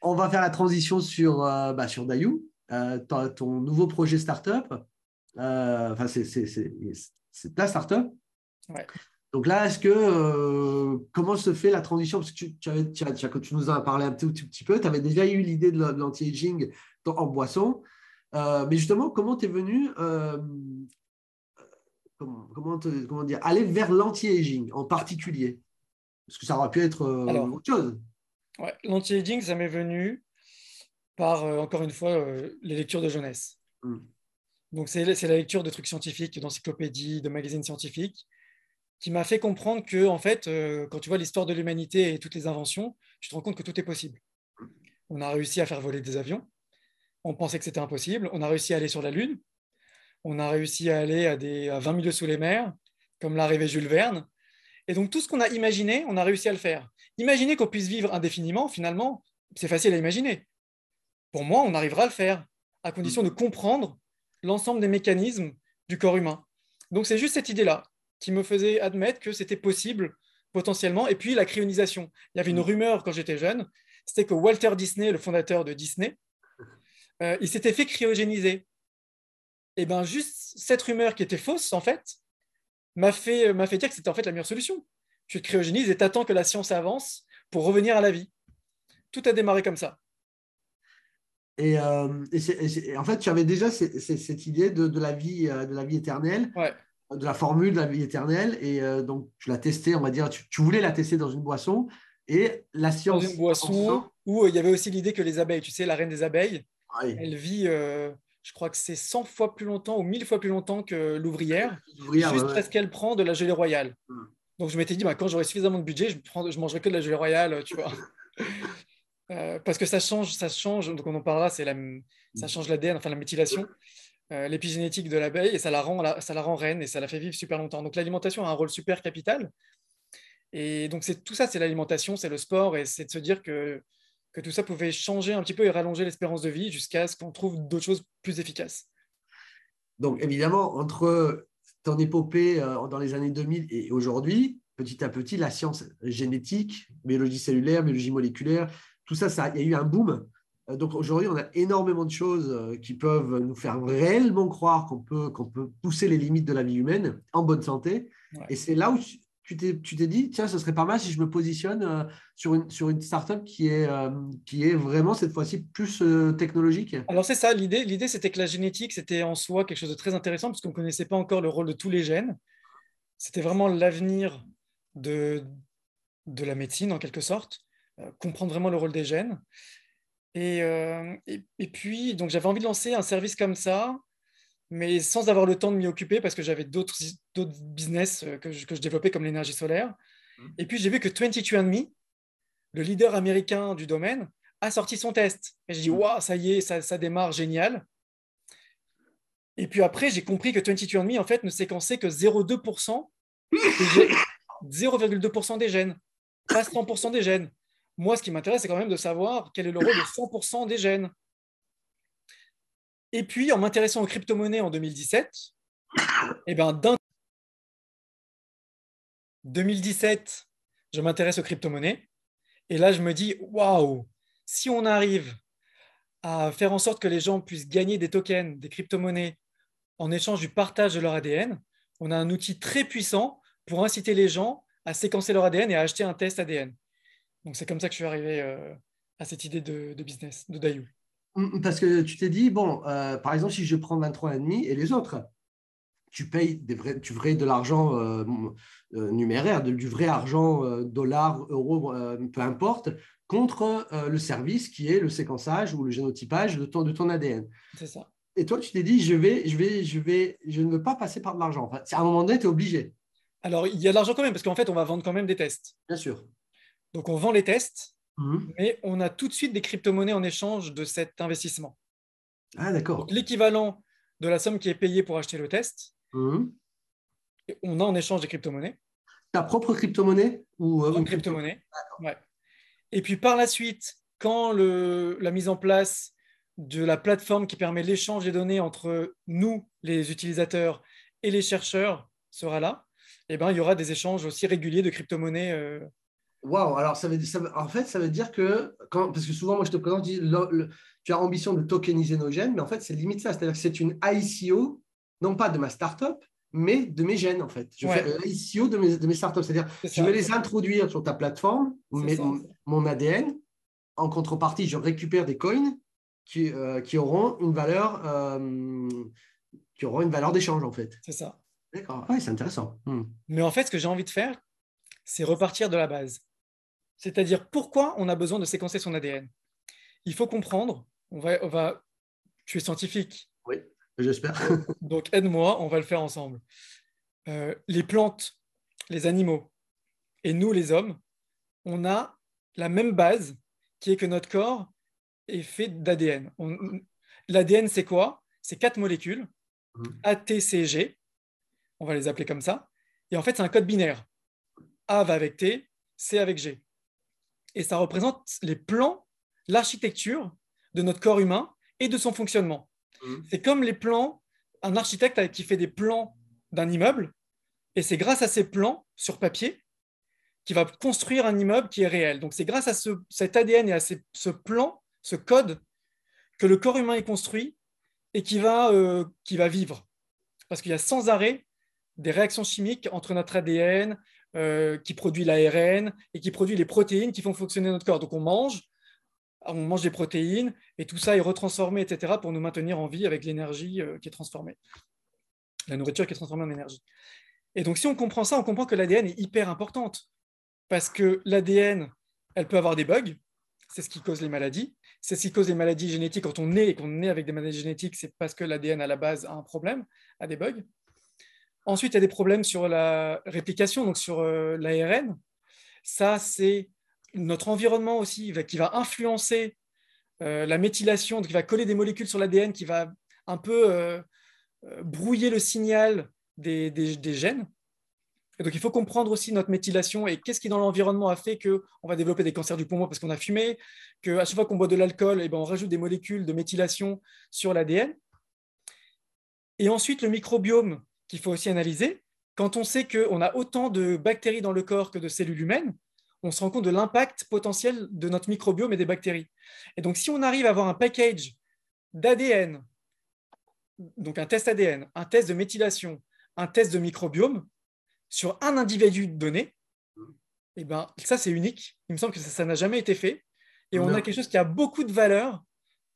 on va faire la transition sur, bah, sur Dayou. Euh, ton, nouveau projet startup. Euh, enfin, c'est ta startup. Donc là, est-ce que euh, comment se fait la transition Parce que tu, nous en as parlé un tout petit, peu, tu avais déjà eu l'idée de l'anti-aging en boisson. mais justement, comment tu es venu comment, comment, dire, aller vers l'anti-aging en particulier Parce que ça aurait pu être autre chose. l'anti-aging, ça m'est venu par, euh, encore une fois, euh, les lectures de jeunesse. Hmm. Donc, c'est la lecture de trucs scientifiques, d'encyclopédies, de magazines scientifiques, qui m'a fait comprendre que, en fait, euh, quand tu vois l'histoire de l'humanité et toutes les inventions, tu te rends compte que tout est possible. On a réussi à faire voler des avions, on pensait que c'était impossible, on a réussi à aller sur la Lune, on a réussi à aller à, des, à 20 000 sous les mers, comme rêvé Jules Verne. Et donc, tout ce qu'on a imaginé, on a réussi à le faire. Imaginer qu'on puisse vivre indéfiniment, finalement, c'est facile à imaginer pour moi, on arrivera à le faire, à condition mm. de comprendre l'ensemble des mécanismes du corps humain. Donc c'est juste cette idée-là qui me faisait admettre que c'était possible potentiellement. Et puis la cryonisation. Il y avait une mm. rumeur quand j'étais jeune, c'était que Walter Disney, le fondateur de Disney, euh, il s'était fait cryogéniser. Et eh bien juste cette rumeur qui était fausse, en fait, m'a fait, euh, m'a fait dire que c'était en fait la meilleure solution. Tu te cryogénises et attends que la science avance pour revenir à la vie. Tout a démarré comme ça. Euh, et, en fait, tu avais déjà cette idée de, la vie, euh, de la vie éternelle, de la formule de la vie éternelle. Et euh, donc, tu la testé, on va dire, tu, voulais la tester dans une boisson. Et la science. Dans une boisson où il y avait aussi l'idée que les abeilles, tu sais, la reine des abeilles, elle vit, je crois que c'est 100 fois plus longtemps ou 1000 fois plus longtemps que l'ouvrière, juste parce qu'elle prend de la gelée royale. Hmm. Donc, je m'étais dit, bah, quand j'aurai suffisamment de budget, je, prends, je mangerai que de la gelée royale, tu vois. Euh, parce que ça change, ça change, donc on en parlera, c'est la, ça mm. change l'ADN, enfin la méthylation, euh, l'épigénétique de l'abeille, et ça la, rend, ça la rend reine et ça la fait vivre super longtemps. Donc l'alimentation a un rôle super capital. Et donc c'est tout ça, c'est l'alimentation, c'est le sport, et c'est de se dire que, que tout ça pouvait changer un petit peu et rallonger l'espérance de vie jusqu'à ce qu'on trouve d'autres choses plus efficaces. Donc évidemment, entre ton épopée euh, dans les années 2000 et aujourd'hui, petit à petit, la science génétique, biologie cellulaire, biologie moléculaire, tout ça, ça, il y a eu un boom. Euh, donc aujourd'hui, on a énormément de choses euh, qui peuvent nous faire réellement croire qu'on peut, qu'on peut pousser les limites de la vie humaine en bonne santé. Et c'est là où tu t'es, dit, tiens, ce serait pas mal si je me positionne euh, sur une, sur une startup qui est, qui est vraiment cette fois-ci plus technologique. Alors c'est ça, l'idée, l'idée c'était que la génétique, c'était en soi quelque chose de très intéressant parce qu'on ne connaissait pas encore le rôle de tous les gènes. C'était vraiment l'avenir de, de la médecine en quelque sorte. Euh, comprendre vraiment le rôle des gènes. Euh, et, puis, donc j'avais envie de lancer un service comme ça, mais sans avoir le temps de m'y occuper parce que j'avais d'autres business euh, que je, que développais comme l'énergie solaire. Mmh. Et puis j'ai vu que 22andMe, le leader américain du domaine, a sorti son test. Et j'ai dit, mmh. waouh, ça y est, ça, ça, démarre, génial. Et puis après, j'ai compris que 22andMe, en fait, ne séquençait que 0,2% des, 0,2% des gènes, pas 100% des gènes. Moi, ce qui m'intéresse, c'est quand même de savoir quel est le rôle de 100% des gènes. Et puis, en m'intéressant aux crypto-monnaies en 2017, et eh ben, d'un 2017, je m'intéresse aux crypto-monnaies. Et là, je me dis, waouh, si on arrive à faire en sorte que les gens puissent gagner des tokens, des crypto-monnaies, en échange du partage de leur ADN, on a un outil très puissant pour inciter les gens à séquencer leur ADN et à acheter un test ADN. Donc c'est comme ça que je suis arrivé euh, à cette idée de, business, de Dayou. Mm, mm, parce que tu t'es dit, bon, euh, par exemple, si je prends 23,5 et les autres, tu payes des vrais, tu de l'argent euh, numéraire, du vrai argent, dollar, euro, peu importe, contre le service qui est le séquençage ou le génotypage de ton, de ton ADN. C'est ça. Et toi, tu t'es dit, je vais, je vais, je vais, je ne veux pas passer par de l'argent. à un moment donné, tu es obligé. Alors, il y a de l'argent quand même, parce qu'en fait, on va vendre quand même des tests. Bien sûr. Donc on vend les tests, mhm. mais on a tout de suite des crypto-monnaies en échange de cet investissement. Ah d'accord. L'équivalent de la somme qui est payée pour acheter le test, mhm. on a en échange des crypto-monnaies. Ta propre crypto-monnaie ou euh, une crypto-monnaie. Ah, et puis par la suite, quand le, la mise en place de la plateforme qui permet l'échange des données entre nous, les utilisateurs, et les chercheurs sera là, eh ben, il y aura des échanges aussi réguliers de crypto-monnaies euh, Waouh, alors ça veut, en fait, ça veut dire que, parce que souvent, moi, je te présente, tu as ambition de tokeniser nos gènes, mais en fait, c'est limite ça. C'est-à-dire que c'est une ICO, non pas de ma startup, mais de mes gènes, en fait. Je fais l'ICO de mes, de mes startups. C'est-à-dire, je vais les introduire sur ta plateforme, mon ADN. En contrepartie, je récupère des coins qui, euh, auront une valeur, euh, qui auront une valeur d'échange, en fait. C'est ça. D'accord. Oui, c'est intéressant. Hmm. Mais en fait, ce que j'ai envie de faire, c'est repartir de la base c'est-à-dire pourquoi on a besoin de séquencer son ADN. Il faut comprendre, on va, tu es scientifique. Oui, j'espère. donc aide-moi, on va le faire ensemble. Euh, les plantes, les animaux et nous, les hommes, on a la même base qui est que notre corps est fait d'ADN. L'ADN, c'est quoi C'est quatre molécules, mhm. A, T, C, G, on va les appeler comme ça. Et en fait, c'est un code binaire. A va avec T, C avec G et ça représente les plans, l'architecture de notre corps humain et de son fonctionnement. Mhm. C'est comme les plans, un architecte qui fait des plans d'un immeuble, et c'est grâce à ces plans sur papier qu'il va construire un immeuble qui est réel. Donc c'est grâce à cet ADN et à ce plan, ce code, que le corps humain est construit et qui euh, qui va vivre. Parce qu'il y a sans arrêt des réactions chimiques entre notre ADN, euh, qui produit l'ARN et qui produit les protéines qui font fonctionner notre corps. Donc on mange, on mange des protéines et tout ça est retransformé, etc., pour nous maintenir en vie avec l'énergie euh, qui est transformée, la nourriture qui est transformée en énergie. Et donc si on comprend ça, on comprend que l'ADN est hyper importante parce que l'ADN, elle peut avoir des bugs, c'est ce qui cause les maladies. C'est ce qui cause les maladies génétiques quand on naît et qu'on naît avec des maladies génétiques, c'est parce que l'ADN à la base a un problème, a des bugs. Ensuite, il y a des problèmes sur la réplication, donc sur euh, l'ARN. Ça, c'est notre environnement aussi qui va influencer euh, la méthylation, qui va coller des molécules sur l'ADN, qui va un peu euh, brouiller le signal des, gènes. donc, il faut comprendre aussi notre méthylation et qu'est-ce qui, dans l'environnement, a fait qu'on va développer des cancers du poumon parce qu'on a fumé, qu'à chaque fois qu'on boit de l'alcool, eh ben, on rajoute des molécules de méthylation sur l'ADN. Et ensuite, le microbiome il faut aussi analyser. Quand on sait qu'on a autant de bactéries dans le corps que de cellules humaines, on se rend compte de l'impact potentiel de notre microbiome et des bactéries. Et donc, si on arrive à avoir un package d'ADN, donc un test ADN, un test de méthylation, un test de microbiome sur un individu donné, et eh ben, ça c'est unique. Il me semble que ça n'a jamais été fait. Et on a quelque chose qui a beaucoup de valeur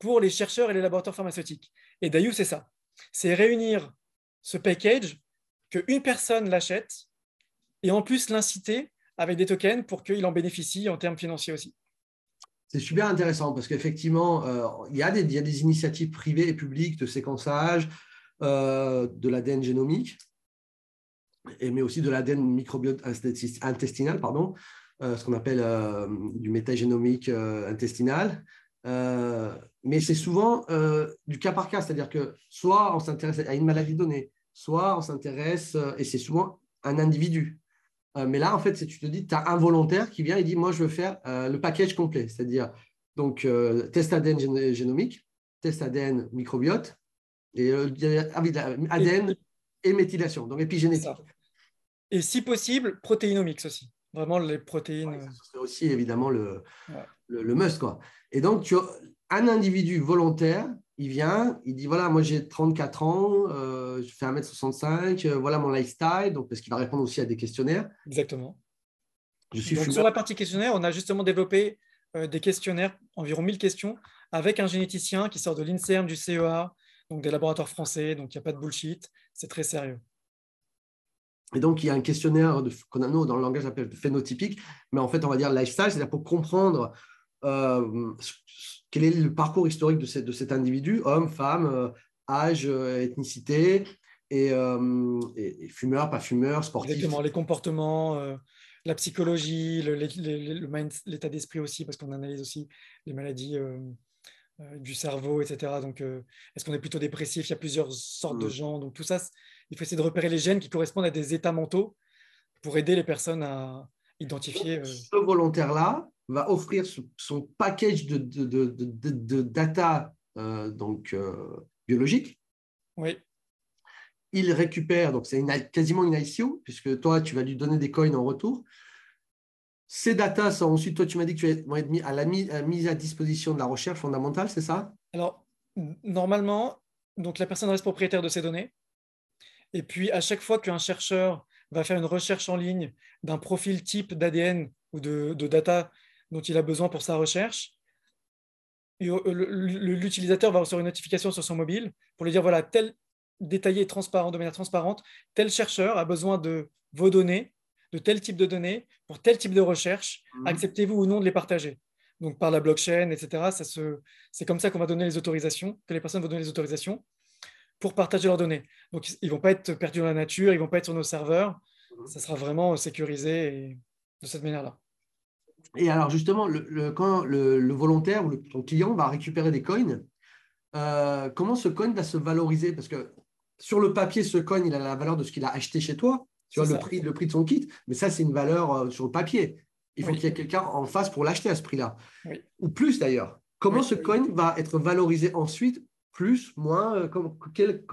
pour les chercheurs et les laboratoires pharmaceutiques. Et d'ailleurs c'est ça. C'est réunir ce package, qu'une personne l'achète et en plus l'inciter avec des tokens pour qu'il en bénéficie en termes financiers aussi. C'est super intéressant parce qu'effectivement, euh, il y, a des initiatives privées et publiques de séquençage euh, de l'ADN génomique, et, mais aussi de l'ADN microbiote intestinal, pardon, euh, ce qu'on appelle du métagénomique intestinal. mais c'est souvent du cas par cas, c'est-à-dire que soit on s'intéresse à une maladie donnée, soit on s'intéresse, euh, et c'est souvent un individu. Euh, mais là, en fait, tu te dis, tu as un volontaire qui vient et dit, moi, je veux faire euh, le package complet, c'est-à-dire donc test ADN génomique, test ADN microbiote, et ADN ah et méthylation, donc épigénétique. Et si possible, protéinomics aussi. Vraiment les protéines. ce c'est aussi évidemment le, le, must. Quoi. Et donc, tu as un individu volontaire il vient, il dit voilà, moi j'ai 34 ans, euh, je fais 1m65, euh, voilà mon lifestyle, donc, parce qu'il va répondre aussi à des questionnaires. Exactement. sur la partie questionnaire, on a justement développé euh, des questionnaires, environ 1000 questions, avec un généticien qui sort de l'INSERM, du CEA, donc des laboratoires français, donc il n'y a pas de bullshit, c'est très sérieux. Et donc, il y a un questionnaire qu'on a dans le langage appelé phénotypique, mais en fait, on va dire lifestyle, c'est-à-dire pour comprendre euh, quel est le parcours historique de, cet individu, homme, femme, euh, âge, euh, ethnicité, et, fumeur, pas fumeur, sportif. Exactement, les comportements, la psychologie, l'état d'esprit aussi, parce qu'on analyse aussi les maladies du cerveau, etc. Donc, est-ce qu'on est plutôt dépressif Il y a plusieurs sortes de mm. gens. Donc, tout ça, il faut essayer de repérer les gènes qui correspondent à des états mentaux pour aider les personnes à identifier. Ce volontaire-là, va offrir son package de, data euh, donc, euh, biologique. Oui. Il récupère, donc c'est quasiment une ICO, puisque toi, tu vas lui donner des coins en retour. Ces data ensuite, toi, tu m'as dit que tu vas être mis à la euh, mise à, disposition de la recherche fondamentale, c'est ça Alors, normalement, donc la personne reste propriétaire de ces données. Et puis, à chaque fois qu'un chercheur va faire une recherche en ligne d'un profil type d'ADN ou de, data dont il a besoin pour sa recherche. Euh, l'utilisateur va recevoir une notification sur son mobile pour lui dire voilà, tel détaillé transparent, de manière transparente, tel chercheur a besoin de vos données, de tel type de données, pour tel type de recherche. Mhm. Acceptez-vous ou non de les partager Donc par la blockchain, etc. C'est comme ça qu'on va donner les autorisations, que les personnes vont donner les autorisations pour partager leurs données. Donc ils ne vont pas être perdus dans la nature, ils ne vont pas être sur nos serveurs. Mhm. Ça sera vraiment sécurisé de cette manière-là. Et alors justement, quand le, volontaire ou ton client va récupérer des coins, euh, comment ce coin va se valoriser Parce que sur le papier, ce coin, il a la valeur de ce qu'il a acheté chez toi, tu vois, le prix, le prix de son kit, mais ça, c'est une valeur euh, sur le papier. Il faut qu'il y ait quelqu'un en face pour l'acheter à ce prix-là. Ou plus d'ailleurs. Comment ce coin va être valorisé ensuite Plus, moins euh, Comment comme, quel,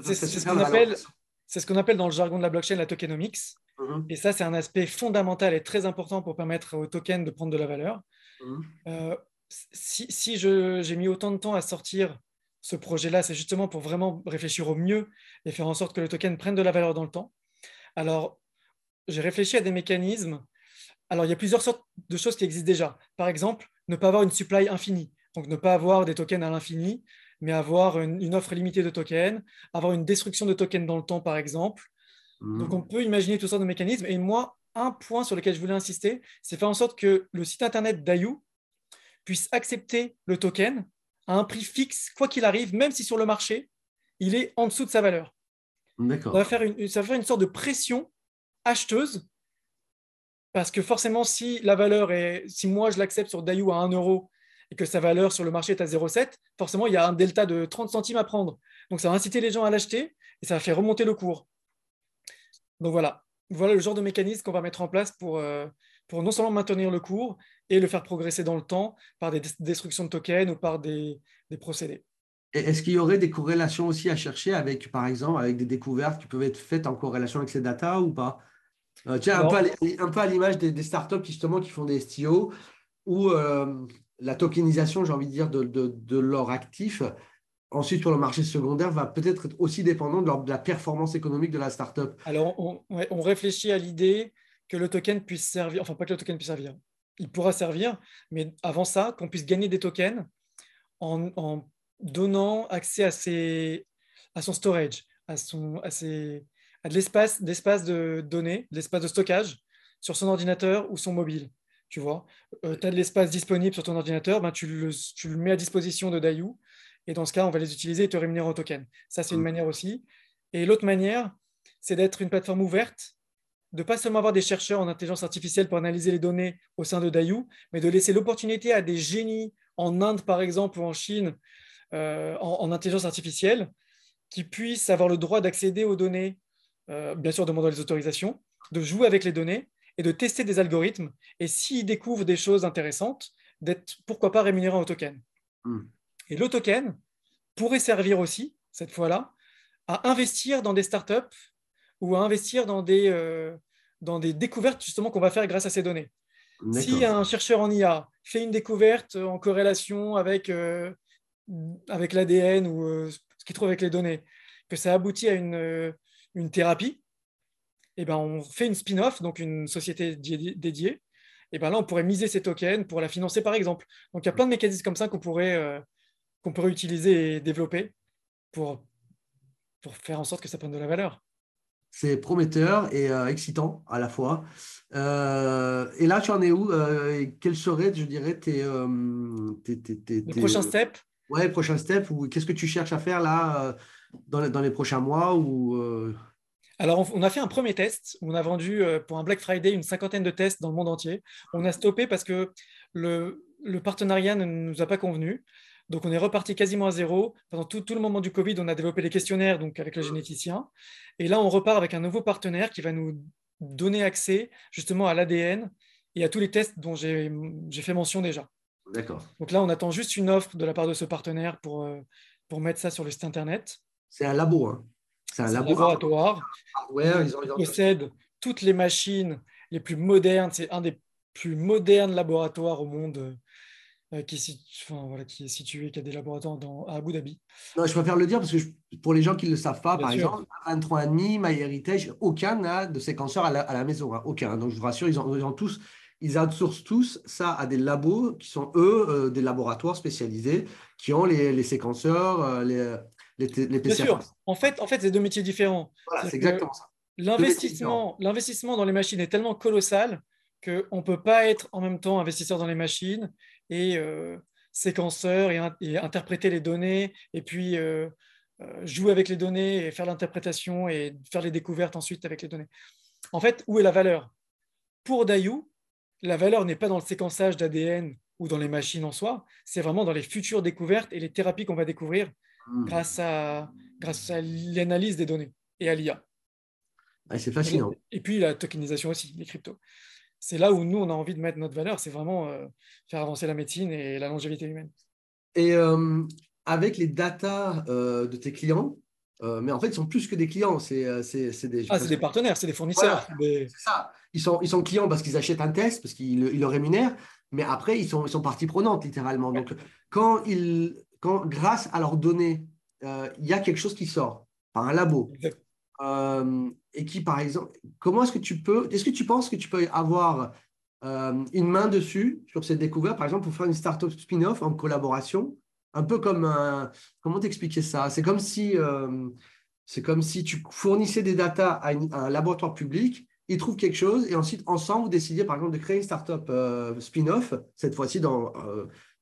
C'est ce qu'on appelle dans le jargon de la blockchain la tokenomics. Mm-hmm. Et ça, c'est un aspect fondamental et très important pour permettre au token de prendre de la valeur. Mm-hmm. Euh, si, j'ai mis autant de temps à sortir ce projet-là, c'est justement pour vraiment réfléchir au mieux et faire en sorte que le token prenne de la valeur dans le temps. Alors, j'ai réfléchi à des mécanismes. Alors, il y a plusieurs sortes de choses qui existent déjà. Par exemple, ne pas avoir une supply infinie. Donc, ne pas avoir des tokens à l'infini, mais avoir une, offre limitée de tokens, avoir une destruction de tokens dans le temps, par exemple, Mm. Donc on peut imaginer toutes sortes de mécanismes. Et moi, un point sur lequel je voulais insister, c'est faire en sorte que le site internet Dayou puisse accepter le token à un prix fixe, quoi qu'il arrive, même si sur le marché, il est en dessous de sa valeur. Ça, va faire une, sorte de pression acheteuse, parce que forcément, si la valeur est, si moi je l'accepte sur Dayu à 1 euro et que sa valeur sur le marché est à 0,7, forcément, il y a un delta de 30 centimes à prendre. Donc ça va inciter les gens à l'acheter et ça va faire remonter le cours. Donc voilà, voilà le genre de mécanisme qu'on va mettre en place pour, euh, pour non seulement maintenir le cours et le faire progresser dans le temps par des destructions de tokens ou par des, procédés. Est-ce qu'il y aurait des corrélations aussi à chercher avec, par exemple, avec des découvertes qui peuvent être faites en corrélation avec ces data ou pas euh, Tiens, un peu à, l'image des, startups justement qui font des STO ou euh, la tokenisation, j'ai envie de dire, de, de leur actif ensuite sur le marché secondaire va peut-être être aussi dépendant de, la performance économique de la startup. Alors, on, réfléchit à l'idée que le token puisse servir, enfin pas que le token puisse servir, il pourra servir, mais avant ça, qu'on puisse gagner des tokens en, donnant accès à, à son storage, à, son, à, à de l'espace, d'espace de données, de l'espace de stockage sur son ordinateur ou son mobile. Tu vois, euh, tu as de l'espace disponible sur ton ordinateur, ben, tu, le, tu, le, mets à disposition de Dayou et dans ce cas, on va les utiliser et te rémunérer en token. Ça, c'est une mm. manière aussi. Et l'autre manière, c'est d'être une plateforme ouverte, de ne pas seulement avoir des chercheurs en intelligence artificielle pour analyser les données au sein de Dayu, mais de laisser l'opportunité à des génies en Inde, par exemple, ou en Chine, euh, en, intelligence artificielle, qui puissent avoir le droit d'accéder aux données, euh, bien sûr demandant les autorisations, de jouer avec les données et de tester des algorithmes. Et s'ils découvrent des choses intéressantes, d'être pourquoi pas rémunérés en token. Mm. Et le token pourrait servir aussi, cette fois-là, à investir dans des startups ou à investir dans des, euh, dans des découvertes justement qu'on va faire grâce à ces données. Si un chercheur en IA fait une découverte en corrélation avec, euh, avec l'ADN ou euh, ce qu'il trouve avec les données, que ça aboutit à une, une thérapie, eh ben on fait une spin-off, donc une société dédiée. Et eh ben là, on pourrait miser ces tokens pour la financer, par exemple. Donc, il y a plein de mécanismes comme ça qu'on pourrait, qu'on peut utiliser et développer pour, pour faire en sorte que ça prenne de la valeur. C'est prometteur et euh, excitant à la fois. Euh, et là, tu en es où euh, Quels seraient, je dirais, tes, euh, tes, tes, tes prochain step Ouais, prochain step. Ou qu'est-ce que tu cherches à faire là dans les, dans les prochains mois ou alors, on a fait un premier test. On a vendu pour un Black Friday une cinquantaine de tests dans le monde entier. On a stoppé parce que le, le partenariat ne nous a pas convenu. Donc, on est reparti quasiment à zéro. Pendant tout, le moment du Covid, on a développé les questionnaires donc avec le ah. généticien. Et là, on repart avec un nouveau partenaire qui va nous donner accès justement à l'ADN et à tous les tests dont j'ai fait mention déjà. D'accord. Donc là, on attend juste une offre de la part de ce partenaire pour, euh, pour mettre ça sur le site internet. C'est un labo. Hein. C'est un laboratoire. ils, ont, toutes les machines les plus modernes. C'est un des plus modernes laboratoires au monde euh, euh, qui, est situé, voilà, qui a des laboratoires dans, à Abu Dhabi. Non, je préfère le dire parce que pour les gens qui ne le savent pas, par exemple, à my MyHeritage, aucun n'a de séquenceur à la, maison, hein, aucun. Donc je vous rassure, ils ont, ils tous ils outsourcent tous ça à des labos qui sont, eux, euh, des laboratoires spécialisés qui ont les, séquenceurs, euh, les, les, PCR. Bien sûr. En fait, en fait c'est deux métiers différents. Voilà, c'est exactement ça. L'investissement, l'investissement dans les machines est tellement colossal qu'on ne peut pas être en même temps investisseur dans les machines et euh, séquenceur et, interpréter les données et puis euh, euh, jouer avec les données et faire l'interprétation et faire les découvertes ensuite avec les données. En fait, où est la valeur Pour Dayou, la valeur n'est pas dans le séquençage d'ADN ou dans les machines en soi, c'est vraiment dans les futures découvertes et les thérapies qu'on va découvrir hmm. grâce à, grâce à l'analyse des données et à l'IA. Ah, c'est fascinant. Et puis la tokenisation aussi, les cryptos c'est là où nous, on a envie de mettre notre valeur, c'est vraiment euh, faire avancer la médecine et la longévité humaine. Et euh, avec les data euh, de tes clients, mais en fait, ils sont plus que des clients, c'est des... Ah, c'est des partenaires, c'est des fournisseurs. C'est ça, ils sont, ils sont clients parce qu'ils achètent un test, parce qu'ils le, le rémunèrent, mais après, ils sont, ils sont partie prenante, littéralement. Donc, quand, ils, quand grâce à leurs données, il y a quelque chose qui sort, par un labo. Euh, et qui, par exemple, comment est-ce que tu peux, est-ce que tu penses que tu peux avoir euh, une main dessus sur cette découverte, par exemple, pour faire une startup spin-off en collaboration, un peu comme comment t'expliquer ça C'est comme si, euh, c'est comme si tu fournissais des datas à, un laboratoire public. Ils trouvent quelque chose et ensuite, ensemble, vous décidez par exemple de créer une startup spin-off, cette fois-ci dans,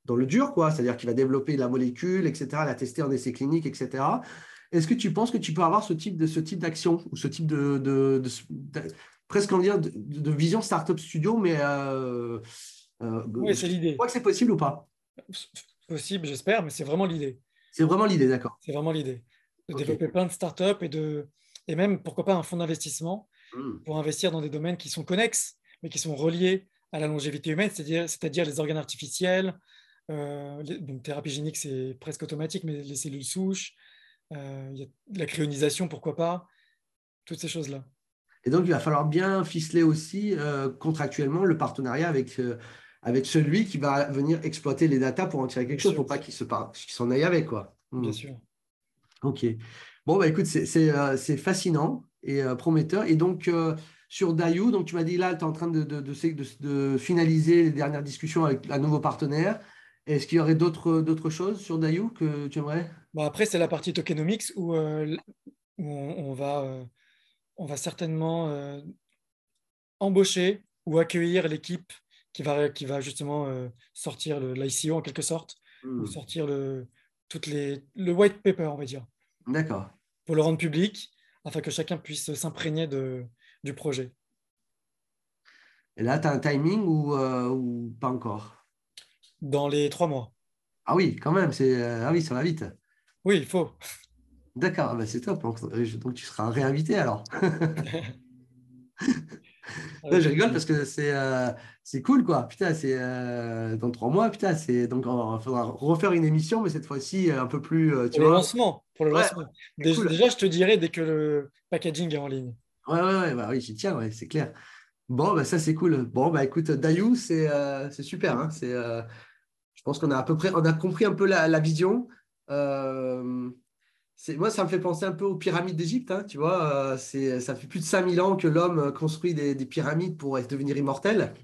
dans le dur, quoi. C'est-à-dire qu'il va développer la molécule, etc., la tester en essai clinique, etc. Est-ce que tu penses que tu peux avoir ce type de ce type d'action ou ce type de, de, presque on de, vision startup studio, mais euh, euh, oui, c'est l'idée. Tu crois que c'est possible ou pas Possible, j'espère, mais c'est vraiment l'idée. C'est vraiment l'idée, d'accord. C'est vraiment l'idée de développer plein de startups et de et même pourquoi pas un fonds d'investissement hmm. pour investir dans des domaines qui sont connexes, mais qui sont reliés à la longévité humaine, c'est-à-dire c'est-à-dire les organes artificiels, euh, donc, thérapie génique, c'est presque automatique, mais les cellules souches, euh, y a la créonisation, pourquoi pas, toutes ces choses-là. Et donc, il va falloir bien ficeler aussi euh, contractuellement le partenariat avec euh, avec celui qui va venir exploiter les datas pour en tirer quelque chose, pour pas qu'il se s'en aille avec. Quoi. Hmm. Bien sûr. OK. Bon, bah, écoute, c'est fascinant et prometteur. Et donc, sur Dayu, donc, tu m'as dit là, tu es en train de, de, de, finaliser les dernières discussions avec un nouveau partenaire. Est-ce qu'il y aurait d'autres choses sur Dayu que tu aimerais bah, après, c'est la partie tokenomics où, euh, on, va, euh, on, va, certainement euh, embaucher ou accueillir l'équipe qui va, qui va, justement sortir l'ICO en quelque sorte, ou hmm. sortir le, toutes les, le white paper, on va dire. D'accord. Pour le rendre public, afin que chacun puisse s'imprégner du projet. Et là, tu as un timing ou, pas encore Dans les trois mois. Ah oui, quand même, c'est ah oui, ça va vite. Oui, il faut. D'accord, bah, c'est top. Euh, donc, tu seras réinvité alors. je rigole parce que c'est euh, cool quoi. Putain, c'est euh, dans trois mois. Putain, c'est donc il faudra refaire une émission, mais cette fois-ci un peu plus. tu pour vois. le lancement. Pour le lancement. Déjà, je te dirai dès que le packaging est en ligne. Ouais, ouais, ouais bah, oui, tiens, ouais, c'est clair. Bon, bah, ça c'est cool. Bon, bah écoute, Dayou, c'est super. Hein, je pense qu'on a à peu près, on a compris un peu la, la vision. Euh, moi, ça me fait penser un peu aux pyramides d'Égypte. Hein, tu vois, euh, ça fait plus de 5000 ans que l'homme euh, construit des, pyramides pour devenir immortel.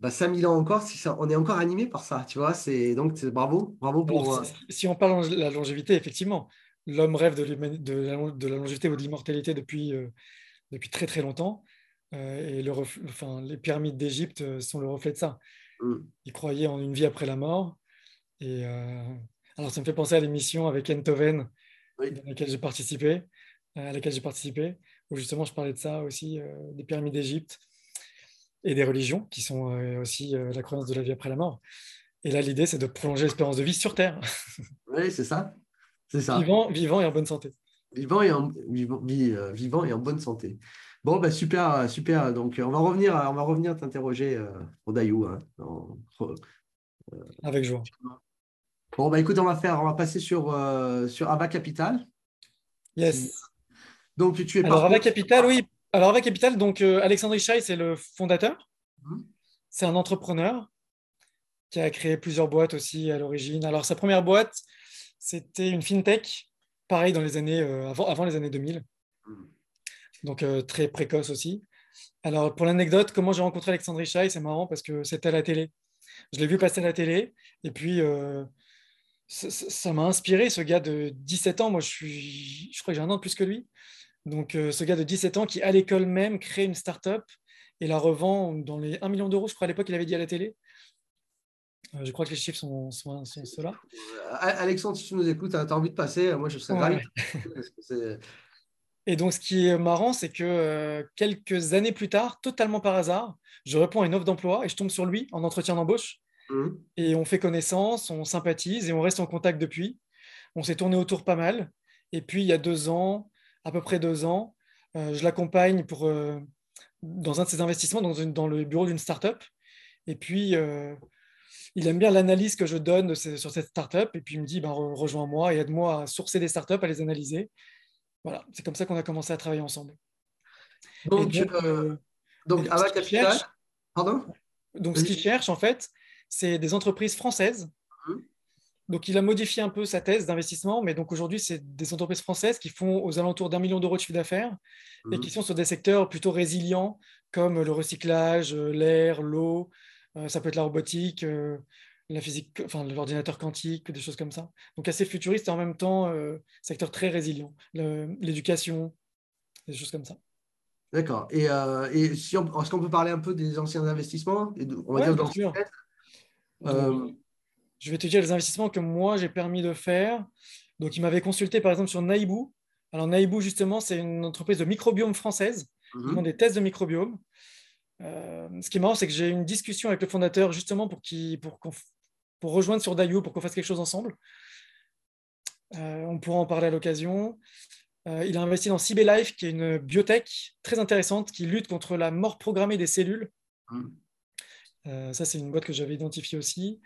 Bah, 5000 ans encore, si on est encore animé par ça. Tu vois, c'est donc bravo, bravo pour. si on parle de la longévité, effectivement, l'homme rêve de, de, la, longévité ou de l'immortalité depuis, depuis très très longtemps. et le enfin, les pyramides d'Égypte sont le reflet de ça. Mm. Ils croyaient en une vie après la mort. Et, alors, ça me fait penser à l'émission avec Entoven, dans laquelle j'ai participé, euh, à laquelle j'ai participé, où justement je parlais de ça aussi, euh, des pyramides d'Égypte et des religions, qui sont euh, aussi la croyance de la vie après la mort. Et là, l'idée, c'est de prolonger l'espérance de vie sur Terre. oui, c'est ça. C'est ça. Vivant, et en bonne santé. Vivant et en, vivant, et en bonne santé. Bon, bah super, super. Donc, on va revenir, on va revenir t'interroger au Dayou. Hein, avec joie. Bon, bah écoute, on va faire, on va passer sur, euh, sur Ava Capital. Yes. Donc tu es Alors Ava Capital, oui. Alors Ava Capital, donc euh, Alexandre Ishaï, c'est le fondateur. Mhm. C'est un entrepreneur qui a créé plusieurs boîtes aussi à l'origine. Alors sa première boîte, c'était une fintech, pareil dans les années euh, avant, avant, les années 2000. Mhm. Donc très précoce aussi. Alors pour l'anecdote, comment j'ai rencontré Alexandre Ishaï c'est marrant parce que c'était à la télé. Je l'ai vu passer à la télé et puis ça m'a inspiré, ce gars de 17 ans. Moi, je, suis, je crois que j'ai un an de plus que lui. Donc, euh, ce gars de 17 ans qui, à l'école même, crée une start-up et la revend dans les 1 million d'euros. Je crois à l'époque, il avait dit à la télé. Euh, je crois que les chiffres sont, ceux-là. Euh, Alexandre, si tu nous écoutes, hein, tu as envie de passer. Moi, je serais ravi. et donc, ce qui est marrant, c'est que quelques années plus tard, totalement par hasard, je réponds à une offre d'emploi et je tombe sur lui en entretien d'embauche. Mhm. Et on fait connaissance, on sympathise et on reste en contact depuis. On s'est tourné autour pas mal. Et puis, il y a deux ans, à peu près deux ans, euh, je l'accompagne pour, euh, dans un de ses investissements, dans, le bureau d'une start-up. Et puis, euh, il aime bien l'analyse que je donne sur cette start-up. Et puis, il me dit bah, rejoins-moi et aide-moi à sourcer des start-up, à les analyser. Voilà, c'est comme ça qu'on a commencé à travailler ensemble. Donc, donc, Pardon donc, ce qu'il cherche, en fait, c'est des entreprises françaises. Mmh. Donc, il a modifié un peu sa thèse d'investissement, mais donc aujourd'hui, c'est des entreprises françaises qui font aux alentours d'un million d'euros de chiffre d'affaires et mmh. qui sont sur des secteurs plutôt résilients comme le recyclage, euh, l'air, l'eau, euh, ça peut être la robotique, euh, la physique, enfin l'ordinateur quantique, des choses comme ça. Donc assez futuriste et en même temps secteur très résilient, l'éducation, des choses comme ça. D'accord. Et, est-ce qu'on peut parler un peu des anciens investissements euh, je vais te dire les investissements que moi j'ai permis de faire. Donc, il m'avait consulté par exemple sur Naibu Alors, Naibu justement, c'est une entreprise de microbiome française qui mhm. font des tests de microbiome. Euh, ce qui est marrant, c'est que j'ai eu une discussion avec le fondateur justement pour, qui, pour, rejoindre sur Daio, pour qu'on fasse quelque chose ensemble. Euh, on pourra en parler à l'occasion. il a investi dans CB Life, qui est une biotech très intéressante qui lutte contre la mort programmée des cellules. Mhm. Euh, ça, c'est une boîte que j'avais identifiée aussi.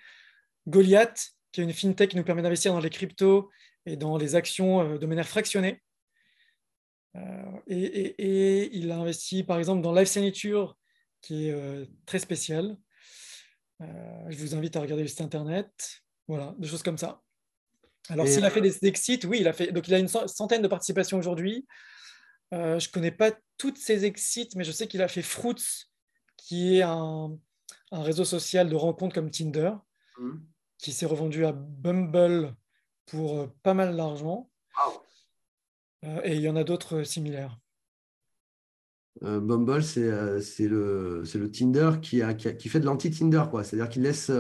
Goliath, qui est une fintech qui nous permet d'investir dans les cryptos et dans les actions euh, de manière fractionnée. Euh, et, il a investi par exemple dans Life Signature, qui est très spécial. je vous invite à regarder le site internet. Voilà, des choses comme ça. Alors, s'il a fait des exits, oui, il a fait. Donc, il a une centaine de participations aujourd'hui. je ne connais pas toutes ses exits, mais je sais qu'il a fait Fruits, qui est un, un réseau social de rencontres comme Tinder, hmm. qui s'est revendu à Bumble pour euh, pas mal d'argent. Euh, et il y en a d'autres euh, similaires. Bumble, c'est le, Tinder qui, fait de l'anti-Tinder, quoi. C'est-à-dire qu'il laisse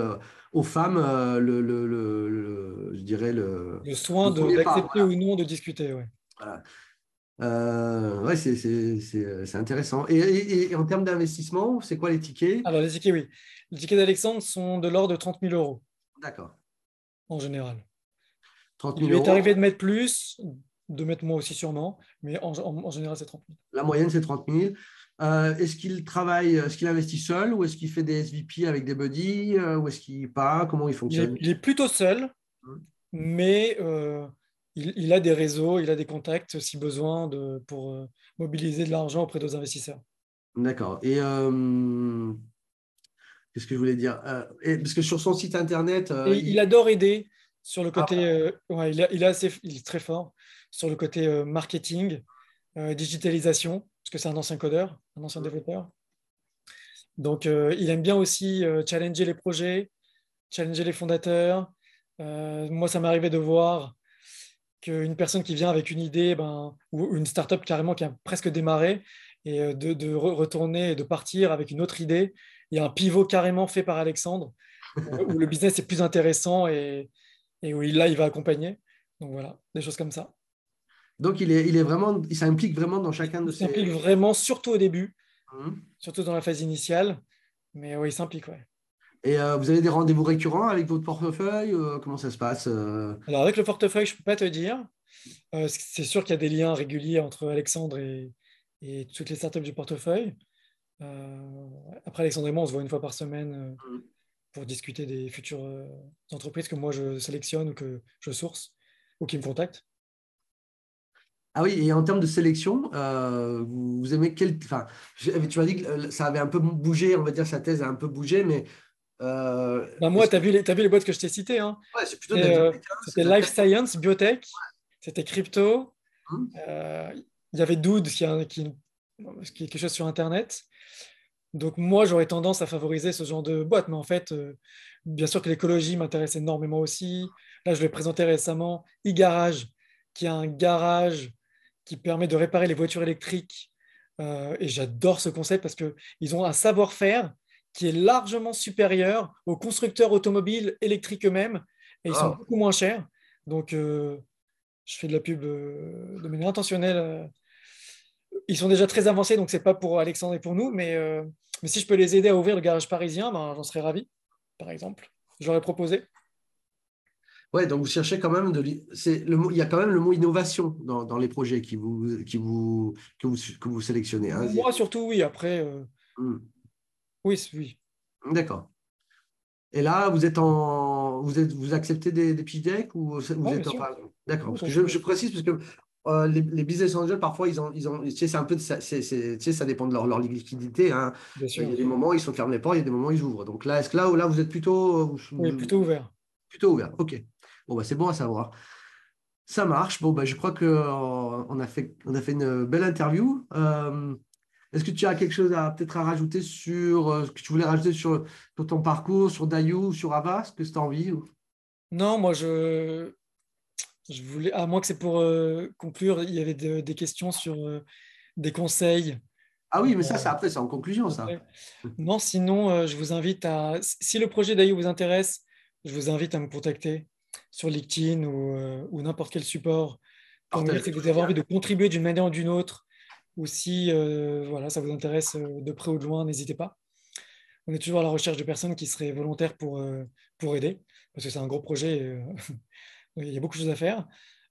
aux femmes le, le, le, je dirais le, soin d'accepter ou non de discuter. Euh, ouais, c'est euh, intéressant. Et, en termes d'investissement, c'est quoi les tickets Alors, les tickets, oui. Les tickets d'Alexandre sont de l'ordre de 30 000 euros. D'accord. En général. 30 000 Il est arrivé de mettre plus, de mettre moins aussi sûrement, mais en, en, général, c'est 30 000. La moyenne, c'est 30 000. Euh, est-ce qu'il travaille, euh, est-ce qu'il investit seul ou est-ce qu'il fait des SVP avec des buddies ou est-ce qu'il part Comment il fonctionne il est, plutôt seul, hum. mais il, a des réseaux, il a des contacts euh, si besoin de, pour euh, mobiliser de l'argent auprès d'autres investisseurs. D'accord. Et euh, qu'est-ce que je voulais dire Parce que sur son site internet. il... adore aider sur le ah. côté. Ouais, il, a, il, il, est très fort sur le côté marketing, digitalisation, parce que c'est un ancien codeur, un ancien développeur. Donc, il aime bien aussi challenger les projets, challenger les fondateurs. moi, ça m'est arrivé de voir qu'une personne qui vient avec une idée, ben, ou une start-up carrément qui a presque démarré, et euh, de, de retourner et de partir avec une autre idée. Il y a un pivot carrément fait par Alexandre, où le business est plus intéressant et, et où il, là, il va accompagner. Donc voilà, des choses comme ça. Donc il, est, il, est vraiment, il s'implique vraiment dans chacun de ces... Il s'implique vraiment, surtout au début, mmh. surtout dans la phase initiale. Mais oui, il s'implique, ouais. Et euh, vous avez des rendez-vous récurrents avec votre portefeuille euh, Comment ça se passe euh? Alors, avec le portefeuille, je ne peux pas te dire. c'est sûr qu'il y a des liens réguliers entre Alexandre et, toutes les startups du portefeuille. après, Alexandre et moi, on se voit une fois par semaine mm. pour discuter des futures entreprises que moi je sélectionne ou que je source ou qui me contactent. Ah oui, et en termes de sélection, vous, aimez quel. Enfin, tu m'as dit que ça avait un peu bougé, on va dire, sa thèse a un peu bougé, mais euh, bah, moi, tu as, as, vu les boîtes que je t'ai citées. Hein. Euh, hein c'était Life Science, Biotech, c'était Crypto. Hum. Euh, il y avait Dude, qui, qui, est quelque chose sur Internet. Donc, moi, j'aurais tendance à favoriser ce genre de boîte. Mais en fait, euh, bien sûr que l'écologie m'intéresse énormément aussi. Là, je vais présenter récemment e qui est un garage qui permet de réparer les voitures électriques. et j'adore ce concept parce qu'ils ont un savoir-faire qui est largement supérieur aux constructeurs automobiles électriques eux-mêmes. Et ils sont beaucoup moins chers. Donc, euh, je fais de la pub euh, de manière intentionnelle. Euh. Ils sont déjà très avancés, donc ce n'est pas pour Alexandre et pour nous. Mais, mais, si je peux les aider à ouvrir le garage parisien, ben, j'en serais ravi, par exemple. J'aurais proposé. Ouais, donc vous cherchez quand même de. Le, il y a quand même le mot innovation dans, les projets qui vous, qui vous, que, vous, sélectionnez. Hein. Moi, surtout, oui. Après, hmm. Oui, oui. D'accord. Et là, vous êtes en, vous êtes, vous acceptez des, des pitch ou vous êtes en... D'accord. je, précise parce que euh, les, business angels parfois ils ont, ils ont, c'est un peu, ça dépend de leur, liquidité. Hein. il y a des moments ils sont fermés les portes, il y a des moments ils ouvrent. Donc là, est-ce que là, là vous êtes plutôt, euh, oui, plutôt ouvert. Plutôt ouvert. Ok. Bon bah c'est bon à savoir. Ça marche. Bon bah je crois que euh, on a fait, on a fait une belle interview. Est-ce que tu as quelque chose à peut-être à rajouter sur euh, ce que tu voulais rajouter sur, ton parcours, sur Dayou, sur Ava, ce que tu as envie Non, moi je, je voulais, à moins que c'est pour euh, conclure, il y avait des questions sur euh, des conseils. Ah oui, mais ça, c'est après, c'est en conclusion, ça. Non, sinon, je vous invite à. Si le projet Dayou vous intéresse, je vous invite à me contacter sur LinkedIn ou, n'importe quel support. Pour vous avez hein. envie de contribuer d'une manière ou d'une autre ou si euh, voilà, ça vous intéresse euh, de près ou de loin, n'hésitez pas. On est toujours à la recherche de personnes qui seraient volontaires pour, euh, pour aider, parce que c'est un gros projet, il y a beaucoup de choses à faire.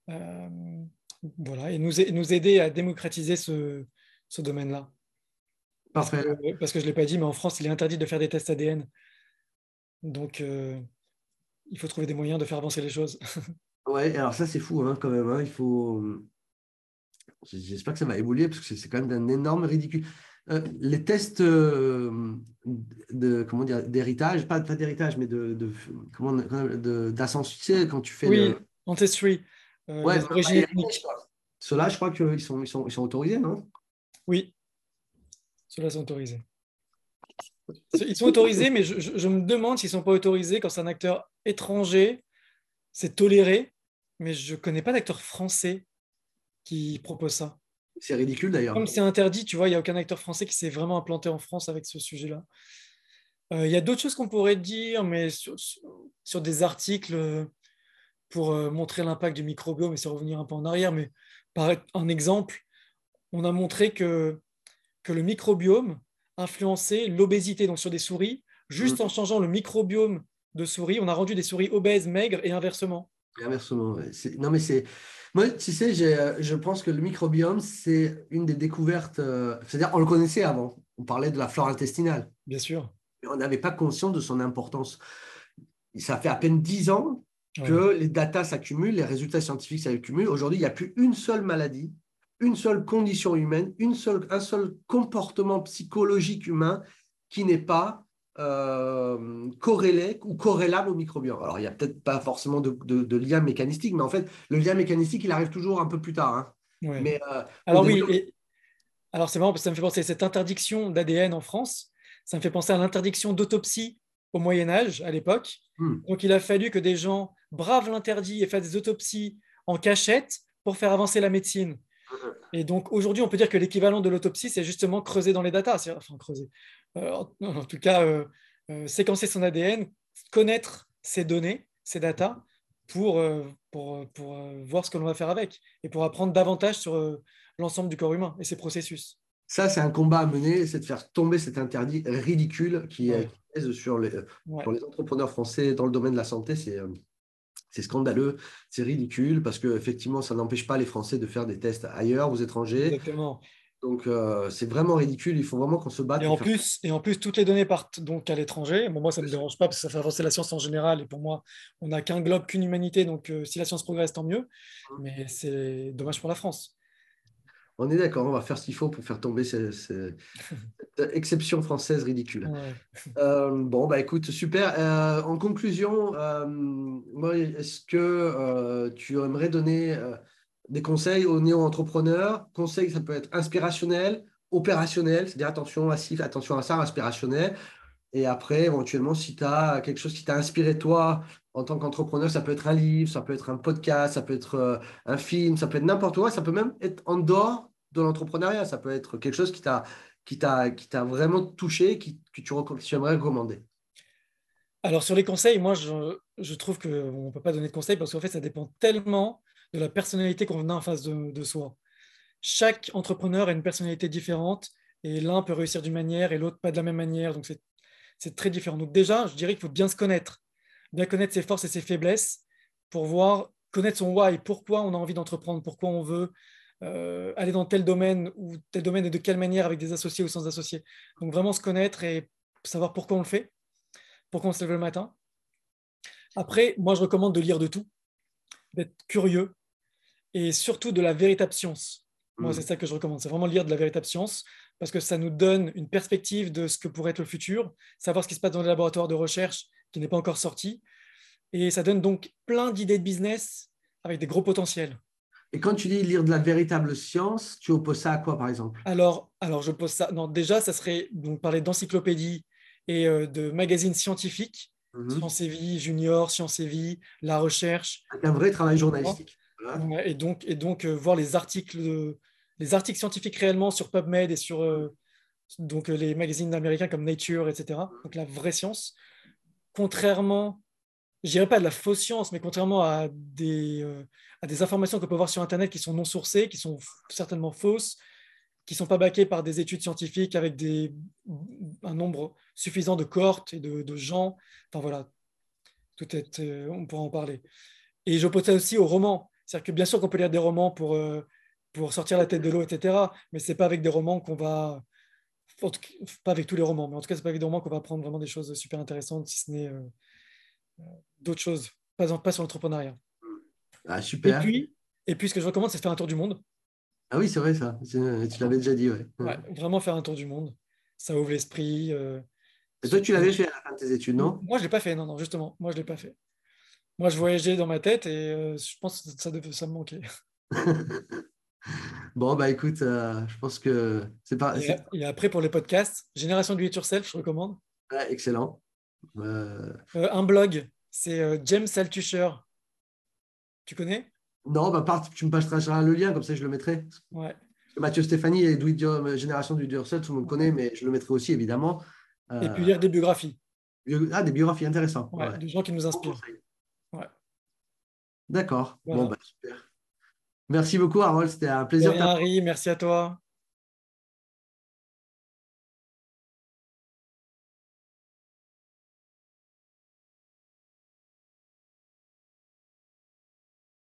voilà, et nous, nous aider à démocratiser ce, domaine-là. Parce que, parce que, je ne l'ai pas dit, mais en France, il est interdit de faire des tests ADN. Donc, il faut trouver des moyens de faire avancer les choses. Oui, alors ça, c'est fou hein, quand même. Hein. Il faut. J'espère que ça va évoluer parce que c'est quand même d'un énorme ridicule. Euh, les tests euh, de comment dire d'héritage, pas, d'héritage, mais de, comment d'ascension, quand tu fais. Oui, le... ancestry. Euh, Ceux-là, je crois qu'ils euh, sont, ils sont, autorisés, non Oui, ceux-là sont autorisés. Ils sont autorisés, mais je, je me demande s'ils ne sont pas autorisés quand c'est un acteur étranger, c'est toléré, mais je ne connais pas d'acteur français qui propose ça. C'est ridicule d'ailleurs. Comme c'est interdit, tu vois, il n'y a aucun acteur français qui s'est vraiment implanté en France avec ce sujet-là. Euh, il y a d'autres choses qu'on pourrait dire, mais sur, des articles euh, pour euh, montrer l'impact du microbiome, et c'est revenir un peu en arrière, mais par un exemple, on a montré que, que le microbiome influençait l'obésité, donc sur des souris, juste mhm. en changeant le microbiome de souris, on a rendu des souris obèses, maigres, et inversement. Et inversement, non mais c'est moi, tu sais, euh, je pense que le microbiome, c'est une des découvertes. Euh, c'est-à-dire, on le connaissait avant. On parlait de la flore intestinale. Bien sûr. Mais on n'avait pas conscience de son importance. Ça fait à peine dix ans que les datas s'accumulent, les résultats scientifiques s'accumulent. Aujourd'hui, il n'y a plus une seule maladie, une seule condition humaine, une seule, un seul comportement psychologique humain qui n'est pas euh, ou corrélable au microbiome. Alors, il n'y a peut-être pas forcément de, lien mécanistique, mais en fait, le lien mécanistique, il arrive toujours un peu plus tard. Hein. Mais, euh, alors, oui, alors c'est marrant parce que ça me fait penser à cette interdiction d'ADN en France, ça me fait penser à l'interdiction d'autopsie au Moyen-Âge, à l'époque. Hmm. Donc, il a fallu que des gens bravent l'interdit et fassent des autopsies en cachette pour faire avancer la médecine. Et donc aujourd'hui, on peut dire que l'équivalent de l'autopsie, c'est justement creuser dans les datas, enfin creuser, euh, en, tout cas euh, euh, séquencer son ADN, connaître ses données, ses datas, pour, pour, voir ce que l'on va faire avec et pour apprendre davantage sur l'ensemble du corps humain et ses processus. Ça, c'est un combat à mener, c'est de faire tomber cet interdit ridicule qui, est pèse sur les, les entrepreneurs français dans le domaine de la santé. C'est c'est scandaleux, c'est ridicule parce que effectivement, ça n'empêche pas les Français de faire des tests ailleurs, aux étrangers. Donc euh, c'est vraiment ridicule. Il faut vraiment qu'on se batte. Et en plus, et en plus, toutes les données partent donc à l'étranger. moi, ça ne me dérange pas parce que ça fait avancer la science en général. Et pour moi, on n'a qu'un globe, qu'une humanité. Donc euh, si la science progresse, tant mieux. Hum. Mais c'est dommage pour la France. On est d'accord, on va faire ce qu'il faut pour faire tomber cette, exception française ridicule. Euh, bon, bah écoute, super. Euh, en conclusion, euh, moi, est-ce que tu aimerais donner des conseils aux néo-entrepreneurs Conseils, ça peut être inspirationnel, opérationnel, c'est-à-dire attention à ci, attention à ça, inspirationnel. Et après, éventuellement, si tu as quelque chose qui t'a inspiré toi en tant qu'entrepreneur, ça peut être un livre, ça peut être un podcast, ça peut être euh, un film, ça peut être n'importe quoi, ça peut même être en dehors de l'entrepreneuriat, ça peut être quelque chose qui t'a qui t'a vraiment touché, qui, que tu, aimerais recommander. Alors sur les conseils, moi je, je trouve qu'on ne peut pas donner de conseils parce qu'en fait ça dépend tellement de la personnalité qu'on a en face de, de, soi. Chaque entrepreneur a une personnalité différente et l'un peut réussir d'une manière et l'autre pas de la même manière, donc c'est c'est très différent. Donc déjà, je dirais qu'il faut bien se connaître, bien connaître ses forces et ses faiblesses pour voir, connaître son why, pourquoi on a envie d'entreprendre, pourquoi on veut euh, aller dans tel domaine ou tel domaine et de quelle manière avec des associés ou sans associés. Donc vraiment se connaître et savoir pourquoi on le fait, pourquoi on se lève le matin. Après, moi, je recommande de lire de tout, d'être curieux et surtout de la véritable science. Moi, mm. c'est ça que je recommande. C'est vraiment lire de la véritable science parce que ça nous donne une perspective de ce que pourrait être le futur, savoir ce qui se passe dans les laboratoires de recherche qui n'est pas encore sorti. Et ça donne donc plein d'idées de business avec des gros potentiels. Et quand tu dis lire de la véritable science, tu opposes ça à quoi, par exemple alors, alors, je pose ça. Non, déjà, ça serait donc parler d'encyclopédie et euh, de magazines scientifiques, mm-hmm. Science et Vie, Junior, Science et Vie, La Recherche. Un vrai travail journalistique. Hein et donc, et donc euh, voir les articles, les articles scientifiques réellement sur PubMed et sur euh, donc, euh, les magazines américains comme Nature, etc. Donc la vraie science. Contrairement je dirais pas de la fausse science, mais contrairement à des, à des informations qu'on peut voir sur Internet qui sont non sourcées, qui sont certainement fausses, qui ne sont pas baquées par des études scientifiques avec des, un nombre suffisant de cohortes et de, gens. Enfin voilà, tout est, on pourra en parler. Et je ça aussi au roman. C'est-à-dire que bien sûr qu'on peut lire des romans pour, euh, pour sortir la tête de l'eau, etc. Mais c'est pas avec des romans qu'on va. Pas avec tous les romans, mais en tout cas, c'est pas avec des romans qu'on va prendre vraiment des choses super intéressantes, si ce n'est euh, euh, d'autres choses, pas, pas sur l'entrepreneuriat. Ah, super. Et puis, ce que je recommande, c'est de faire un tour du monde. Ah oui, c'est vrai, ça. Tu l'avais déjà dit, ouais. Vraiment faire un tour du monde. Ça ouvre l'esprit. toi, tu l'avais fait à la fin de tes études, non Moi, je ne l'ai pas fait, non, non, justement. Moi, je ne l'ai pas fait moi, je voyageais dans ma tête et euh, je pense que ça, ça me manquait. bon, bah écoute, euh, je pense que c'est pas. Et, après, pour les podcasts, Génération du It Yourself, je recommande. excellent. Euh, un blog, c'est James Altucher. Tu connais Non, bah, part, tu me passeras le lien, comme ça je le mettrai. Ouais. Mathieu Stéphanie et Génération du It Yourself, tout le monde connaît, mais je le mettrai aussi, évidemment. Et puis lire des biographies. Ah, des biographies, intéressantes Des gens qui nous inspirent. D'accord. Bon, bah, super. Merci beaucoup, Harold. C'était un plaisir. merci à toi.